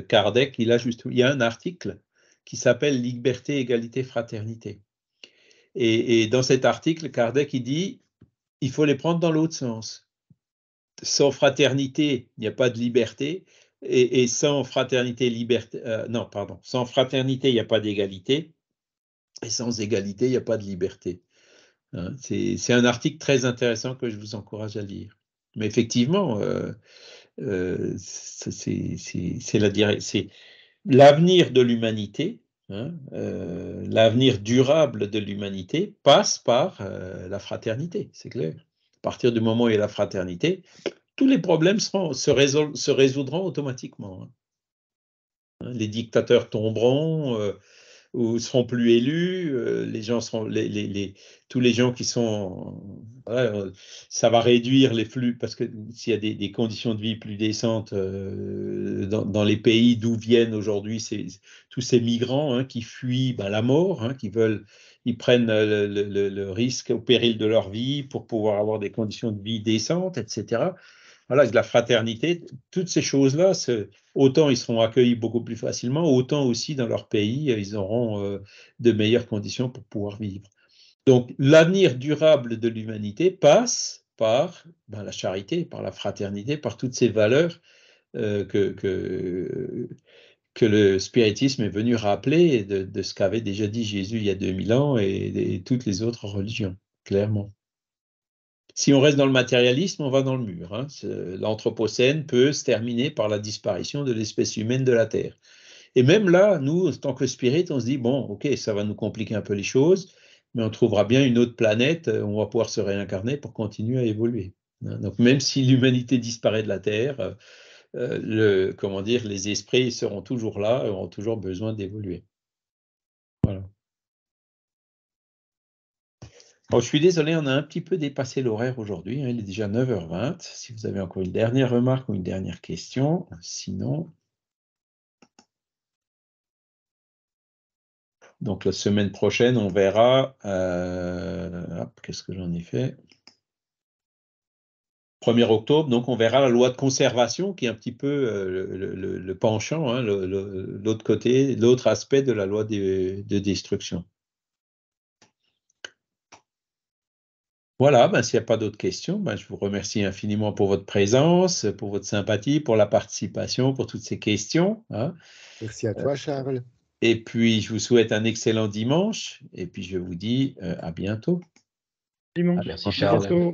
Kardec, il a juste, il y a un article qui s'appelle Liberté, égalité, fraternité. Et, et, dans cet article, Kardec, il dit, il faut les prendre dans l'autre sens sans fraternité, il n'y a pas de liberté. Et, sans fraternité, liberté. Euh, non, pardon. Sans fraternité, il n'y a pas d'égalité. Et sans égalité, il n'y a pas de liberté. Hein, c'est un article très intéressant que je vous encourage à lire. Mais effectivement, euh, euh, c'est l'avenir de l'humanité, hein, euh, l'avenir durable de l'humanité passe par euh, la fraternité, c'est clair partir du moment où il y a la fraternité, tous les problèmes seront, se, résoudront automatiquement. Hein. Les dictateurs tomberont ou euh, ou seront plus élus, euh, les gens seront, les, tous les gens qui sont, euh, ça va réduire les flux parce que s'il y a des, conditions de vie plus décentes dans, les pays d'où viennent aujourd'hui tous ces migrants hein, qui fuient bah, la mort, hein, qui veulent ils prennent euh, le, risque au péril de leur vie pour pouvoir avoir des conditions de vie décentes, etc. Voilà, la fraternité, toutes ces choses-là, autant ils seront accueillis beaucoup plus facilement, autant aussi dans leur pays, euh, ils auront euh, de meilleures conditions pour pouvoir vivre. Donc l'avenir durable de l'humanité passe par ben, la charité, par la fraternité, par toutes ces valeurs que, que, que le spiritisme est venu rappeler de, ce qu'avait déjà dit Jésus il y a 2000 ans et, toutes les autres religions, clairement. Si on reste dans le matérialisme, on va dans le mur. Hein. L'Anthropocène peut se terminer par la disparition de l'espèce humaine de la Terre. Et même là, nous, en tant que spirit, on se dit, bon, ok, ça va nous compliquer un peu les choses, mais on trouvera bien une autre planète, euh, on va pouvoir se réincarner pour continuer à évoluer. Hein. Donc même si l'humanité disparaît de la Terre, euh, euh, le, comment dire, les esprits seront toujours là, auront toujours besoin d'évoluer. Voilà. je suis désolé, on a un petit peu dépassé l'horaire aujourd'hui. Hein, il est déjà 9h20. Si vous avez encore une dernière remarque ou une dernière question, sinon. Donc la semaine prochaine, on verra. Euh, qu'est-ce que j'en ai fait 1er octobre. Donc, on verra la loi de conservation qui est un petit peu euh, le, penchant, hein, l'autre côté, l'autre aspect de la loi de, destruction. Voilà, ben, s'il n'y a pas d'autres questions, ben, je vous remercie infiniment pour votre présence, pour votre sympathie, pour la participation, pour toutes ces questions. Hein. Merci à toi, Charles. Et puis, je vous souhaite un excellent dimanche. Et puis, je vous dis euh, à bientôt. Dimanche. merci, Charles.